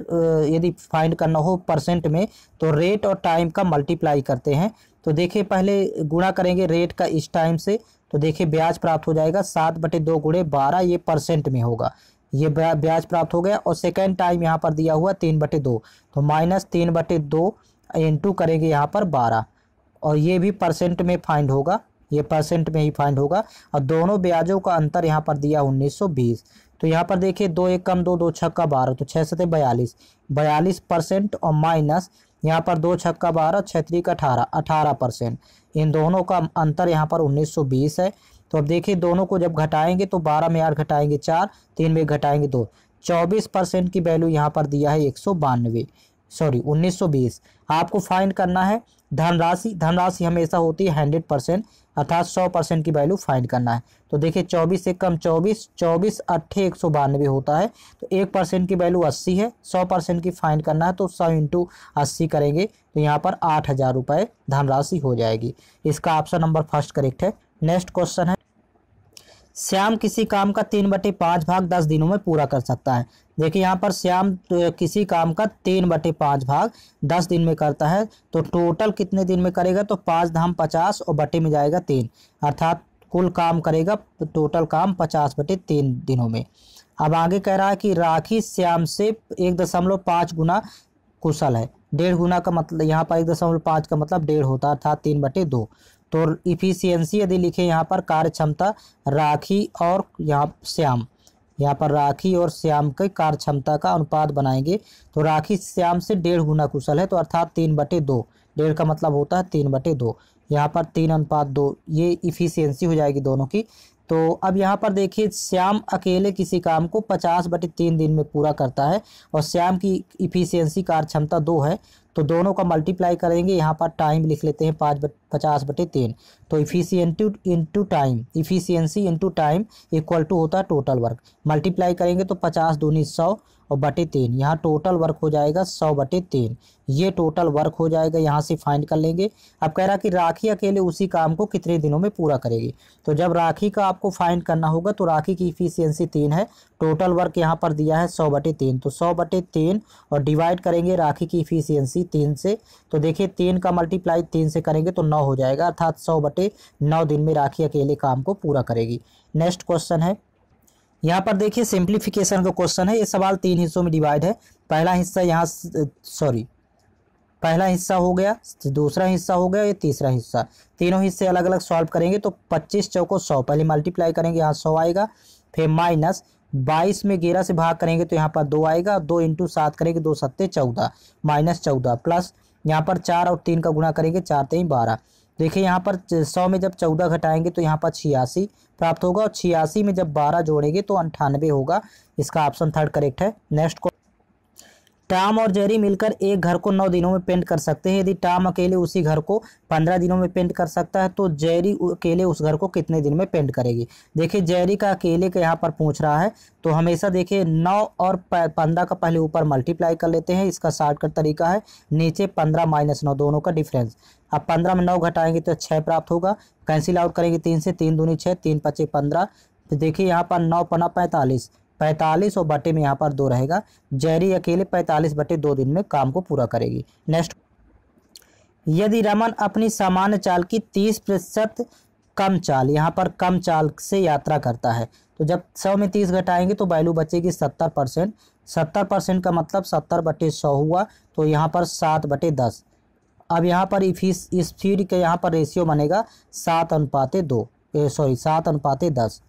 यदि फाइंड करना हो परसेंट में तो रेट और टाइम का मल्टीप्लाई करते हैं तो देखिए पहले गुणा करेंगे रेट का इस टाइम से तो देखिए ब्याज प्राप्त हो जाएगा सात बटे दो गुणे बारह ये परसेंट में होगा ये ब्याज प्राप्त हो गया और सेकेंड टाइम यहाँ पर दिया हुआ तीन बटे दो तो माइनस तीन बटे दो इंटू करेंगे यहाँ पर बारह और ये भी परसेंट में फाइंड होगा ये परसेंट में ही फाइंड होगा और दोनों ब्याजों का अंतर यहाँ पर दिया उन्नीस सौ बीस तो यहाँ पर देखिए दो एक कम दो दो छक्का बारह तो छः सतह बयालीस बयालीस परसेंट और माइनस यहाँ पर दो छक्का बारह छतरी का अठारह अठारह परसेंट इन दोनों का अंतर यहाँ पर उन्नीस सौ बीस है तो अब देखिए दोनों को जब घटाएंगे तो बारह में आठ घटाएंगे चार तीन में घटाएंगे दो चौबीस परसेंट की वैल्यू यहाँ पर दिया है एक सौ बानवे सॉरी 1920 आपको फाइंड करना है धनराशि धनराशि हमेशा होती है हंड्रेड परसेंट अर्थात सौ परसेंट की वैल्यू फाइंड करना है तो देखिए चौबीस से कम चौबीस चौबीस अट्ठे एक सौ बानवे होता है तो एक परसेंट की वैल्यू अस्सी है सौ परसेंट की फाइंड करना है तो सौ इंटू अस्सी करेंगे तो यहाँ पर आठ हज़ार रुपये धनराशि हो जाएगी इसका ऑप्शन नंबर फर्स्ट करेक्ट है नेक्स्ट क्वेश्चन है श्याम किसी काम का तीन बटे पाँच भाग दस दिनों में पूरा कर सकता है देखिए यहाँ पर श्याम तो किसी काम का तीन बटे पाँच भाग दस दिन में करता है तो टोटल कितने दिन में करेगा तो पाँच धाम पचास और बटे में जाएगा तीन अर्थात कुल काम करेगा तो टोटल काम पचास बटे तीन दिनों में अब आगे कह रहा है कि राखी श्याम से एक दशमलव पाँच गुना कुशल है डेढ़ गुना का मतलब यहाँ पर एक दशमलव पाँच का मतलब डेढ़ होता है अर्थात तीन बटे दो तो इफिशियंसी यदि लिखे यहाँ पर कार्य क्षमता राखी और यहाँ श्याम यहाँ पर राखी और श्याम के कार्य क्षमता का अनुपात बनाएंगे तो राखी श्याम से डेढ़ गुना कुशल है तो अर्थात तीन बटे दो डेढ़ का मतलब होता है तीन बटे दो यहाँ पर तीन अनुपात दो ये इफिशियंसी हो जाएगी दोनों की तो अब यहाँ पर देखिए श्याम अकेले किसी काम को पचास बटे तीन दिन में पूरा करता है और श्याम की इफिशियंसी कार्य क्षमता दो है तो दोनों का मल्टीप्लाई करेंगे यहाँ पर टाइम लिख लेते हैं पाँच बट पचास बटे तीन तो efficiency into time efficiency into time equal to होता है टोटल वर्क मल्टीप्लाई करेंगे तो पचास दूनी सौ और बटे तीन यहाँ टोटल वर्क हो जाएगा सौ बटे तीन ये टोटल वर्क हो जाएगा यहाँ से फाइंड कर लेंगे अब कह रहा कि राखी अकेले उसी काम को कितने दिनों में पूरा करेगी तो जब राखी का आपको फाइंड करना होगा तो राखी की इफिशियंसी तीन है टोटल वर्क यहाँ पर दिया है सौ बटे तीन तो सौ बटे तीन और डिवाइड करेंगे राखी की इफिशियंसी तीन से तो देखिए तीन का मल्टीप्लाई तीन से करेंगे तो नौ हो जाएगा अर्थात सौ बटे नौ दिन में राखी अकेले काम को पूरा करेगी नेक्स्ट क्वेश्चन है यहाँ पर देखिए सिंप्लीफिकेशन का क्वेश्चन है ये सवाल तीन हिस्सों में डिवाइड है पहला हिस्सा यहाँ सॉरी पहला हिस्सा हो गया दूसरा हिस्सा हो गया ये तीसरा हिस्सा तीनों हिस्से अलग अलग सॉल्व करेंगे तो पच्चीस चौको सौ पहले मल्टीप्लाई करेंगे यहाँ सौ आएगा फिर माइनस बाईस में ग्यारह से भाग करेंगे तो यहाँ पर दो आएगा दो इंटू सात करेंगे दो सत्ते चौदह माइनस चौदह प्लस यहाँ पर चार और तीन का गुणा करेंगे चार तेईस बारह देखिए यहाँ पर सौ में जब चौदह घटाएंगे तो यहाँ पर छियासी प्राप्त होगा और छियासी में जब बारह जोड़ेंगे तो अंठानवे होगा इसका ऑप्शन थर्ड करेक्ट है नेक्स्ट टॉम और जेरी मिलकर एक घर को नौ दिनों में पेंट कर सकते हैं यदि टॉम अकेले उसी घर को पंद्रह दिनों में पेंट कर सकता है तो जेरी अकेले उस घर को कितने दिन में पेंट करेगी देखिए जेरी का अकेले का यहाँ पर पूछ रहा है तो हमेशा देखिए नौ और पंद्रह का पहले ऊपर मल्टीप्लाई कर लेते हैं इसका शॉर्टकट तरीका है नीचे पंद्रह माइनस नौ दोनों का डिफरेंस अब पंद्रह में नौ घटाएंगे तो छः प्राप्त होगा कैंसिल आउट करेंगे तीन से तीन दूनी छः तीन पच्चीस पंद्रह तो देखिए यहाँ पर नौ पना पैंतालीस पैंतालीस और बटे में यहाँ पर दो रहेगा जहरी अकेले पैंतालीस बटे दो दिन में काम को पूरा करेगी नेक्स्ट यदि रमन अपनी सामान्य चाल की तीस प्रतिशत कम चाल यहाँ पर कम चाल से यात्रा करता है तो जब सौ में तीस घटाएंगे तो वैल्यू बचेगी सत्तर परसेंट सत्तर परसेंट का मतलब सत्तर बटे सौ हुआ तो यहाँ पर सात बटे दस अब यहाँ पर इफीस स्पीड के यहाँ पर रेशियो बनेगा सात अनुपाते दो सॉरी सात अनुपाते दस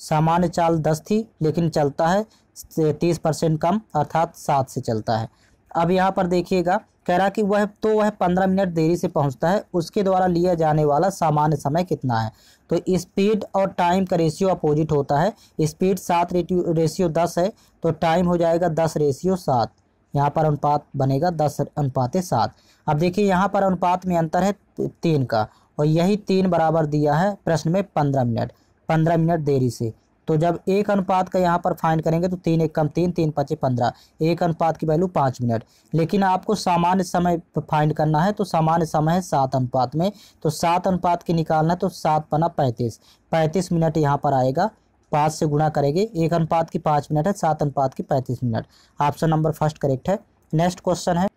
सामान्य चाल दस थी लेकिन चलता है तीस परसेंट कम अर्थात सात से चलता है अब यहाँ पर देखिएगा कह रहा कि वह तो वह पंद्रह मिनट देरी से पहुँचता है उसके द्वारा लिया जाने वाला सामान्य समय कितना है तो स्पीड और टाइम का रेशियो अपोजिट होता है स्पीड सात रेशियो दस है तो टाइम हो जाएगा दस रेशियो सात यहाँ पर अनुपात बनेगा दस अनुपात सात अब देखिए यहाँ पर अनुपात में अंतर है तीन का और यही तीन बराबर दिया है प्रश्न में पंद्रह मिनट पंद्रह मिनट देरी से तो जब एक अनुपात का यहाँ पर फाइन करेंगे तो तीन एक कम तीन तीन पचे पंद्रह एक अनुपात की वैल्यू पाँच मिनट लेकिन आपको सामान्य समय फाइंड करना है तो सामान्य समय है सात अनुपात में तो सात अनुपात की निकालना है तो सात पना पैंतीस पैंतीस मिनट यहाँ पर आएगा पाँच से गुणा करेंगे एक अनुपात की पाँच मिनट है सात अनुपात की पैंतीस minute option number first correct है नेक्स्ट क्वेश्चन है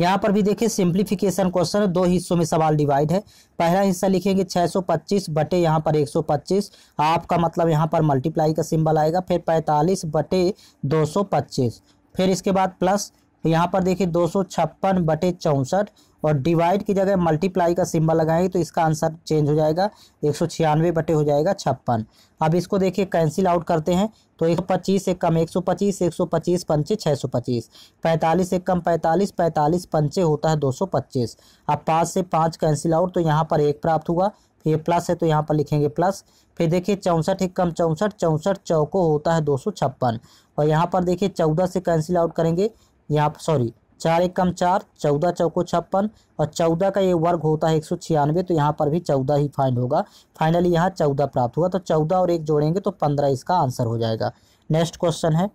यहाँ पर भी देखिए सिंप्लीफिकेशन क्वेश्चन दो हिस्सों में सवाल डिवाइड है पहला हिस्सा लिखेंगे 625 बटे यहाँ पर 125 आपका मतलब यहाँ पर मल्टीप्लाई का सिंबल आएगा फिर 45 बटे 225 फिर इसके बाद प्लस तो यहाँ पर देखिए दो सौ छप्पन बटे चौंसठ और डिवाइड की जगह मल्टीप्लाई का सिंबल लगाएंगे तो इसका आंसर चेंज हो जाएगा एक सौ छियानवे बटे हो जाएगा छप्पन अब इसको देखिए कैंसिल आउट करते हैं तो एक पच्चीस एक कम एक सौ पच्चीस एक सौ पच्चीस पंचे छः सौ पच्चीस पैंतालीस एक कम पैंतालीस पैंतालीस पंचे होता है दो सौ पच्चीस अब पाँच से पाँच कैंसिल आउट तो यहाँ पर एक प्राप्त हुआ फिर प्लस है तो यहाँ पर लिखेंगे प्लस फिर देखिए चौंसठ एक कम चौंसठ चौंसठ चौको होता है दो सौ छप्पन और यहाँ पर देखिए चौदह से कैंसिल आउट करेंगे यहाँ सॉरी चार एक कम चार चौदह चौको छप्पन और चौदह का ये वर्ग होता है एक सौ छियानवे तो यहाँ पर भी चौदह ही फाइंड होगा फाइनली यहाँ चौदह प्राप्त हुआ तो चौदह और एक जोड़ेंगे तो पंद्रह इसका आंसर हो जाएगा नेक्स्ट क्वेश्चन है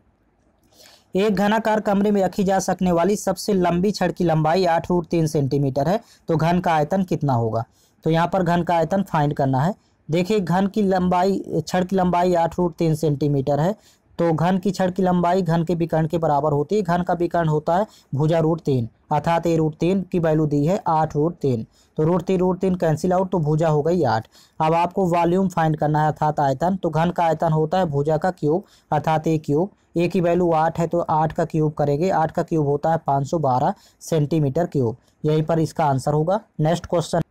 एक घनाकार कमरे में रखी जा सकने वाली सबसे लंबी छड़ की लंबाई आठ रूट तीन सेंटीमीटर है तो घन का आयतन कितना होगा तो यहाँ पर घन का आयतन फाइंड करना है देखिए घन की लंबाई छड़ की लंबाई आठ रूट तीन सेंटीमीटर है तो घन की छड़ की लंबाई घन के विकर्ण के बराबर होती है घन का विकर्ण होता है भुजा रूट तीन अर्थात ए रूट तीन की वैल्यू दी है आठ रूट तीन तो रूट तीन रूट तीन कैंसिल आउट तो भुजा हो गई आठ अब आपको वॉल्यूम फाइंड करना है अर्थात आयतन तो घन का आयतन होता है भुजा का क्यूब अर्थात ए क्यूब ए की वैल्यू आठ है तो आठ का क्यूब करेंगे आठ का क्यूब होता है पाँच सौ बारह सेंटीमीटर क्यूब यहीं पर इसका आंसर होगा नेक्स्ट क्वेश्चन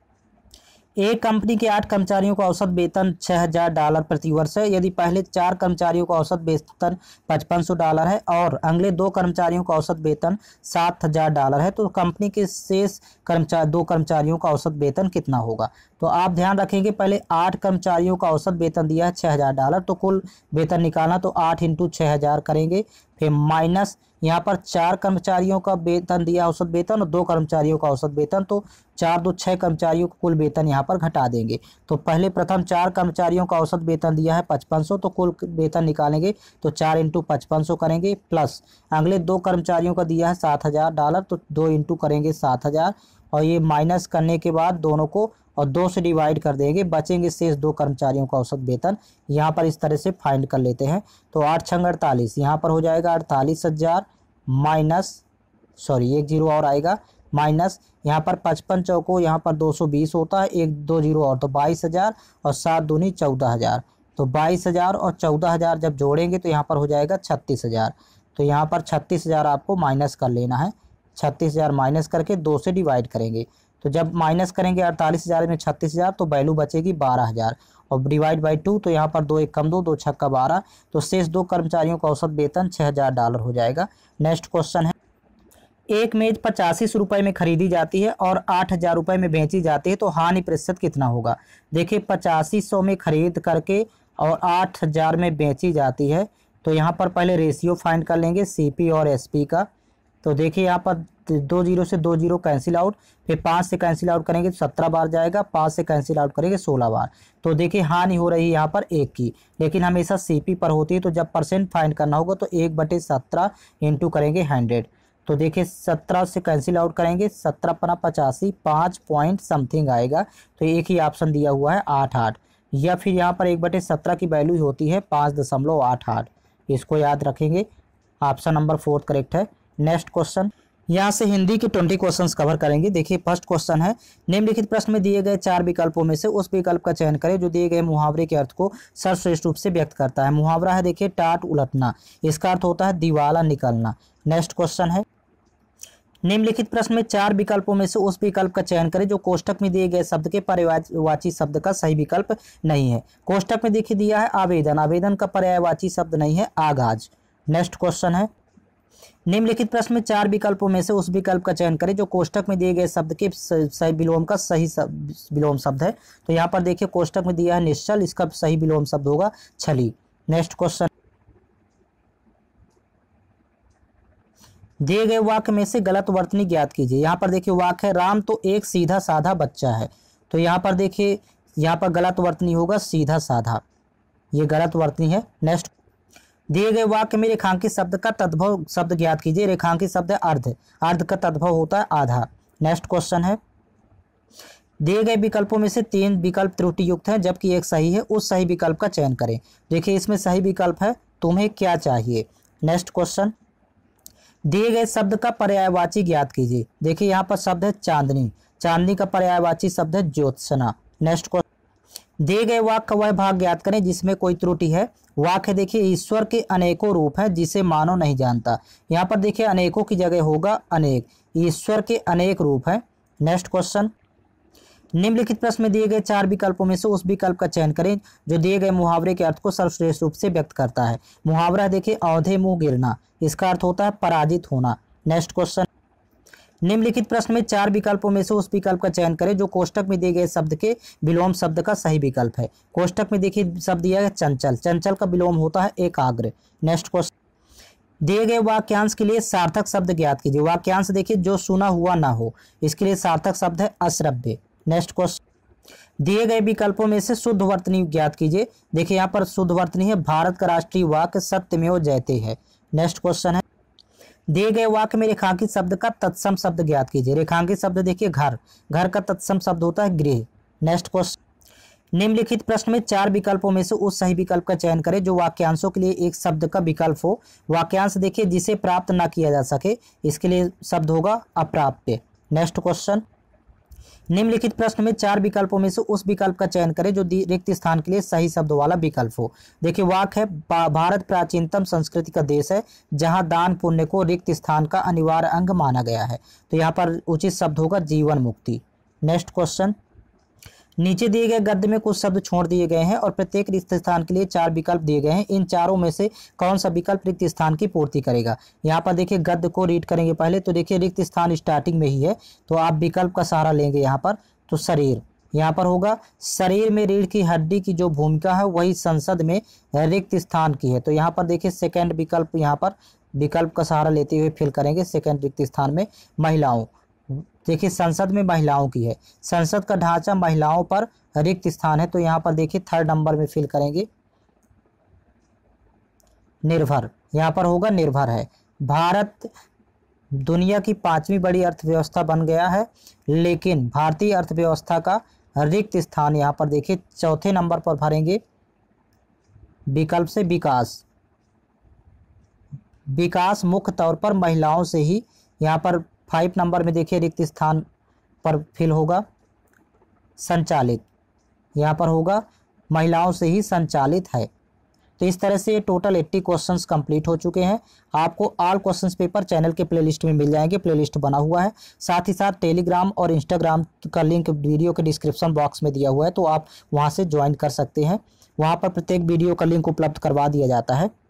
एक कंपनी के आठ कर्मचारियों का औसत वेतन हजार डॉलर प्रति वर्ष है यदि पहले चार कर्मचारियों का औसत वेतन पचपन सौ डॉलर है और अगले दो कर्मचारियों का औसत वेतन सात हजार डॉलर है तो कंपनी के शेष कर्मचार दो कर्मचारियों का औसत वेतन कितना होगा तो आप ध्यान रखेंगे पहले आठ कर्मचारियों का औसत वेतन दिया है छः हज़ार डॉलर तो कुल वेतन निकालना तो आठ इंटू छः हज़ार करेंगे फिर माइनस यहाँ पर चार कर्मचारियों का वेतन दिया औसत वेतन और दो कर्मचारियों का औसत वेतन तो चार दो छः कर्मचारियों का कुल वेतन यहाँ पर घटा देंगे तो पहले प्रथम चार कर्मचारियों का औसत वेतन दिया है पचपन सौ तो कुल वेतन निकालेंगे तो चार इंटू पचपन सौ करेंगे प्लस अगले दो कर्मचारियों का दिया है सात हज़ार डॉलर तो दो इंटू करेंगे सात हज़ार और ये माइनस करने के बाद दोनों को और दो से डिवाइड कर देंगे बचेंगे शेष दो कर्मचारियों का औसत वेतन यहाँ पर इस तरह से फाइंड कर लेते हैं तो आठ छंग अड़तालीस यहाँ पर हो जाएगा अड़तालीस हज़ार माइनस सॉरी एक जीरो और आएगा माइनस यहाँ पर पचपन चौको यहाँ पर दो सौ बीस होता है एक दो जीरो और तो बाईस हज़ार और सात दूनी चौदह हज़ार तो बाईस हज़ार और चौदह हज़ार जब जोड़ेंगे तो यहाँ पर हो जाएगा छत्तीस हज़ार तो यहाँ पर छत्तीस हज़ार आपको माइनस कर लेना है छत्तीस हज़ार माइनस करके दो से डिवाइड करेंगे तो जब माइनस करेंगे अड़तालीस हज़ार में छत्तीस हज़ार तो वैल्यू बचेगी बारह हज़ार और डिवाइड बाई टू तो यहाँ पर दो एक कम दो दो छक्का बारह तो शेष दो कर्मचारियों का औसत वेतन छः हज़ार डॉलर हो जाएगा नेक्स्ट क्वेश्चन है एक मेज पचासी सौ रुपये में खरीदी जाती है और आठ हज़ार रुपये में बेची जाती है तो हानि प्रतिशत कितना होगा देखिए पचासी सौ में खरीद करके और आठ हज़ार में बेची जाती है तो यहाँ पर पहले रेशियो फाइंड कर लेंगे सी पी और एस पी का तो देखिए यहाँ पर दो जीरो से दो जीरो कैंसिल आउट फिर पाँच से कैंसिल आउट करेंगे तो सत्रह बार जाएगा पाँच से कैंसिल आउट करेंगे सोलह बार तो देखिए हानि हो रही है यहाँ पर एक की लेकिन हमेशा सीपी पर होती है तो जब परसेंट फाइंड करना होगा तो एक बटे सत्रह इंटू करेंगे हंड्रेड तो देखिए सत्रह से कैंसिल आउट करेंगे सत्रह पना पचासी पाँच पॉइंट समथिंग आएगा तो एक ही ऑप्शन दिया हुआ है आठ आठ या फिर यहाँ पर एक बटे सत्रह की वैल्यू होती है पाँच दशमलव आठ आठ इसको याद रखेंगे ऑप्शन नंबर फोर्थ करेक्ट है नेक्स्ट क्वेश्चन यहाँ से हिंदी के ट्वेंटी क्वेश्चंस कवर करेंगे देखिए फर्स्ट क्वेश्चन है निम्नलिखित प्रश्न में दिए गए चार विकल्पों में से उस विकल्प का चयन करें जो दिए गए मुहावरे के अर्थ को सर्वश्रेष्ठ रूप से व्यक्त करता है मुहावरा है देखिए टाट उलटना इसका अर्थ होता है दीवाला निकलना नेक्स्ट क्वेश्चन है निम्नलिखित प्रश्न में चार विकल्पों में से उस विकल्प का चयन करें जो कोष्टक में दिए गए शब्द के पर्यायवाची शब्द का सही विकल्प नहीं है कोष्टक में देखिए दिया है आवेदन आवेदन का पर्यायवाची शब्द नहीं है आगाज नेक्स्ट क्वेश्चन है निम्नलिखित प्रश्न में चार विकल्पों में से उस विकल्प का चयन करें जो कोष्टक में दिए गए शब्द के सही विलोम का सही विलोम शब्द है तो यहाँ पर देखिए कोष्टक में दिया है निश्चल इसका सही विलोम शब्द होगा छली नेक्स्ट क्वेश्चन दिए गए वाक्य में से गलत वर्तनी ज्ञात कीजिए यहाँ पर देखिए वाक्य है राम तो एक सीधा साधा बच्चा है तो यहाँ पर देखिए यहाँ पर गलत वर्तनी होगा सीधा साधा ये गलत वर्तनी है नेक्स्ट दिए गए वाक्य में रेखांकित शब्द का तद्भव शब्द ज्ञात कीजिए रेखांकित शब्द है अर्ध अर्ध का तद्भव होता है आधा नेक्स्ट क्वेश्चन है दिए गए विकल्पों में से तीन विकल्प त्रुटि युक्त है जबकि एक सही है उस सही विकल्प का चयन करें देखिए इसमें सही विकल्प है तुम्हें क्या चाहिए नेक्स्ट क्वेश्चन दिए गए शब्द का पर्यायवाची ज्ञात कीजिए देखिए यहाँ पर शब्द है चांदनी चांदनी का पर्यायवाची शब्द है ज्योत्सना नेक्स्ट क्वेश्चन दिए गए वाक्य का वह भाग ज्ञात करें जिसमें कोई त्रुटि है वाक्य देखिए ईश्वर के अनेकों रूप हैं जिसे मानव नहीं जानता यहाँ पर देखिए अनेकों की जगह होगा अनेक ईश्वर के अनेक रूप हैं नेक्स्ट क्वेश्चन निम्नलिखित प्रश्न में दिए गए चार विकल्पों में से उस विकल्प का चयन करें जो दिए गए मुहावरे के अर्थ को सर्वश्रेष्ठ रूप से व्यक्त करता है मुहावरा देखिए औधे मुंह गिरना इसका अर्थ होता है पराजित होना नेक्स्ट क्वेश्चन निम्नलिखित प्रश्न में चार विकल्पों में से उस विकल्प का चयन करें जो कोष्टक में दिए गए शब्द के विलोम शब्द का सही विकल्प है कोष्टक में देखिए शब्द दिया है चंचल चंचल का विलोम होता है एकाग्र नेक्स्ट क्वेश्चन दिए गए वाक्यांश के लिए सार्थक शब्द ज्ञात कीजिए वाक्यांश देखिए जो सुना हुआ ना हो इसके लिए सार्थक शब्द है अश्रव्य नेक्स्ट क्वेश्चन दिए गए विकल्पों में से शुद्ध वर्तनी ज्ञात कीजिए देखिए यहाँ पर शुद्ध वर्तनी है भारत का राष्ट्रीय वाक्य सत्य हो जयते है नेक्स्ट क्वेश्चन है दिए गए वाक्य में रेखांकित शब्द का तत्सम शब्द ज्ञात कीजिए रेखांकित शब्द देखिए घर घर का तत्सम शब्द होता है गृह नेक्स्ट क्वेश्चन निम्नलिखित प्रश्न में चार विकल्पों में से उस सही विकल्प का चयन करें जो वाक्यांशों के लिए एक शब्द का विकल्प हो वाक्यांश देखिए जिसे प्राप्त ना किया जा सके इसके लिए शब्द होगा अप्राप्य नेक्स्ट क्वेश्चन निम्नलिखित प्रश्न में चार विकल्पों में से उस विकल्प का चयन करें जो रिक्त स्थान के लिए सही शब्द वाला विकल्प हो देखिए वाक है भारत प्राचीनतम संस्कृति का देश है जहां दान पुण्य को रिक्त स्थान का अनिवार्य अंग माना गया है तो यहाँ पर उचित शब्द होगा जीवन मुक्ति नेक्स्ट क्वेश्चन नीचे दिए गए गद्य में कुछ शब्द छोड़ दिए गए हैं और प्रत्येक रिक्त स्थान के लिए चार विकल्प दिए गए हैं इन चारों में से कौन सा विकल्प रिक्त स्थान की पूर्ति करेगा यहाँ पर देखिए गद्य को रीड करेंगे पहले तो देखिए रिक्त स्थान स्टार्टिंग में ही है तो आप विकल्प का सहारा लेंगे यहाँ पर तो शरीर यहाँ पर होगा शरीर में रीढ़ की हड्डी की जो भूमिका है वही संसद में रिक्त स्थान की है तो यहाँ पर देखिए सेकेंड विकल्प यहाँ पर विकल्प का सहारा लेते हुए फिल करेंगे सेकेंड रिक्त स्थान में महिलाओं देखिए संसद में महिलाओं की है संसद का ढांचा महिलाओं पर रिक्त स्थान है तो यहाँ पर देखिए थर्ड नंबर में फिल करेंगे निर्भर यहाँ पर होगा निर्भर है भारत दुनिया की पांचवी बड़ी अर्थव्यवस्था बन गया है लेकिन भारतीय अर्थव्यवस्था का रिक्त स्थान यहाँ पर देखिए चौथे नंबर पर भरेंगे विकल्प से विकास विकास मुख्य तौर पर महिलाओं से ही यहाँ पर फाइव नंबर में देखिए रिक्त स्थान पर फिल होगा संचालित यहाँ पर होगा महिलाओं से ही संचालित है तो इस तरह से टोटल एट्टी क्वेश्चन कंप्लीट हो चुके हैं आपको ऑल क्वेश्चन पेपर चैनल के प्लेलिस्ट में मिल जाएंगे प्लेलिस्ट बना हुआ है साथ ही साथ टेलीग्राम और इंस्टाग्राम का लिंक वीडियो के डिस्क्रिप्शन बॉक्स में दिया हुआ है तो आप वहाँ से ज्वाइन कर सकते हैं वहाँ पर प्रत्येक वीडियो का लिंक उपलब्ध करवा दिया जाता है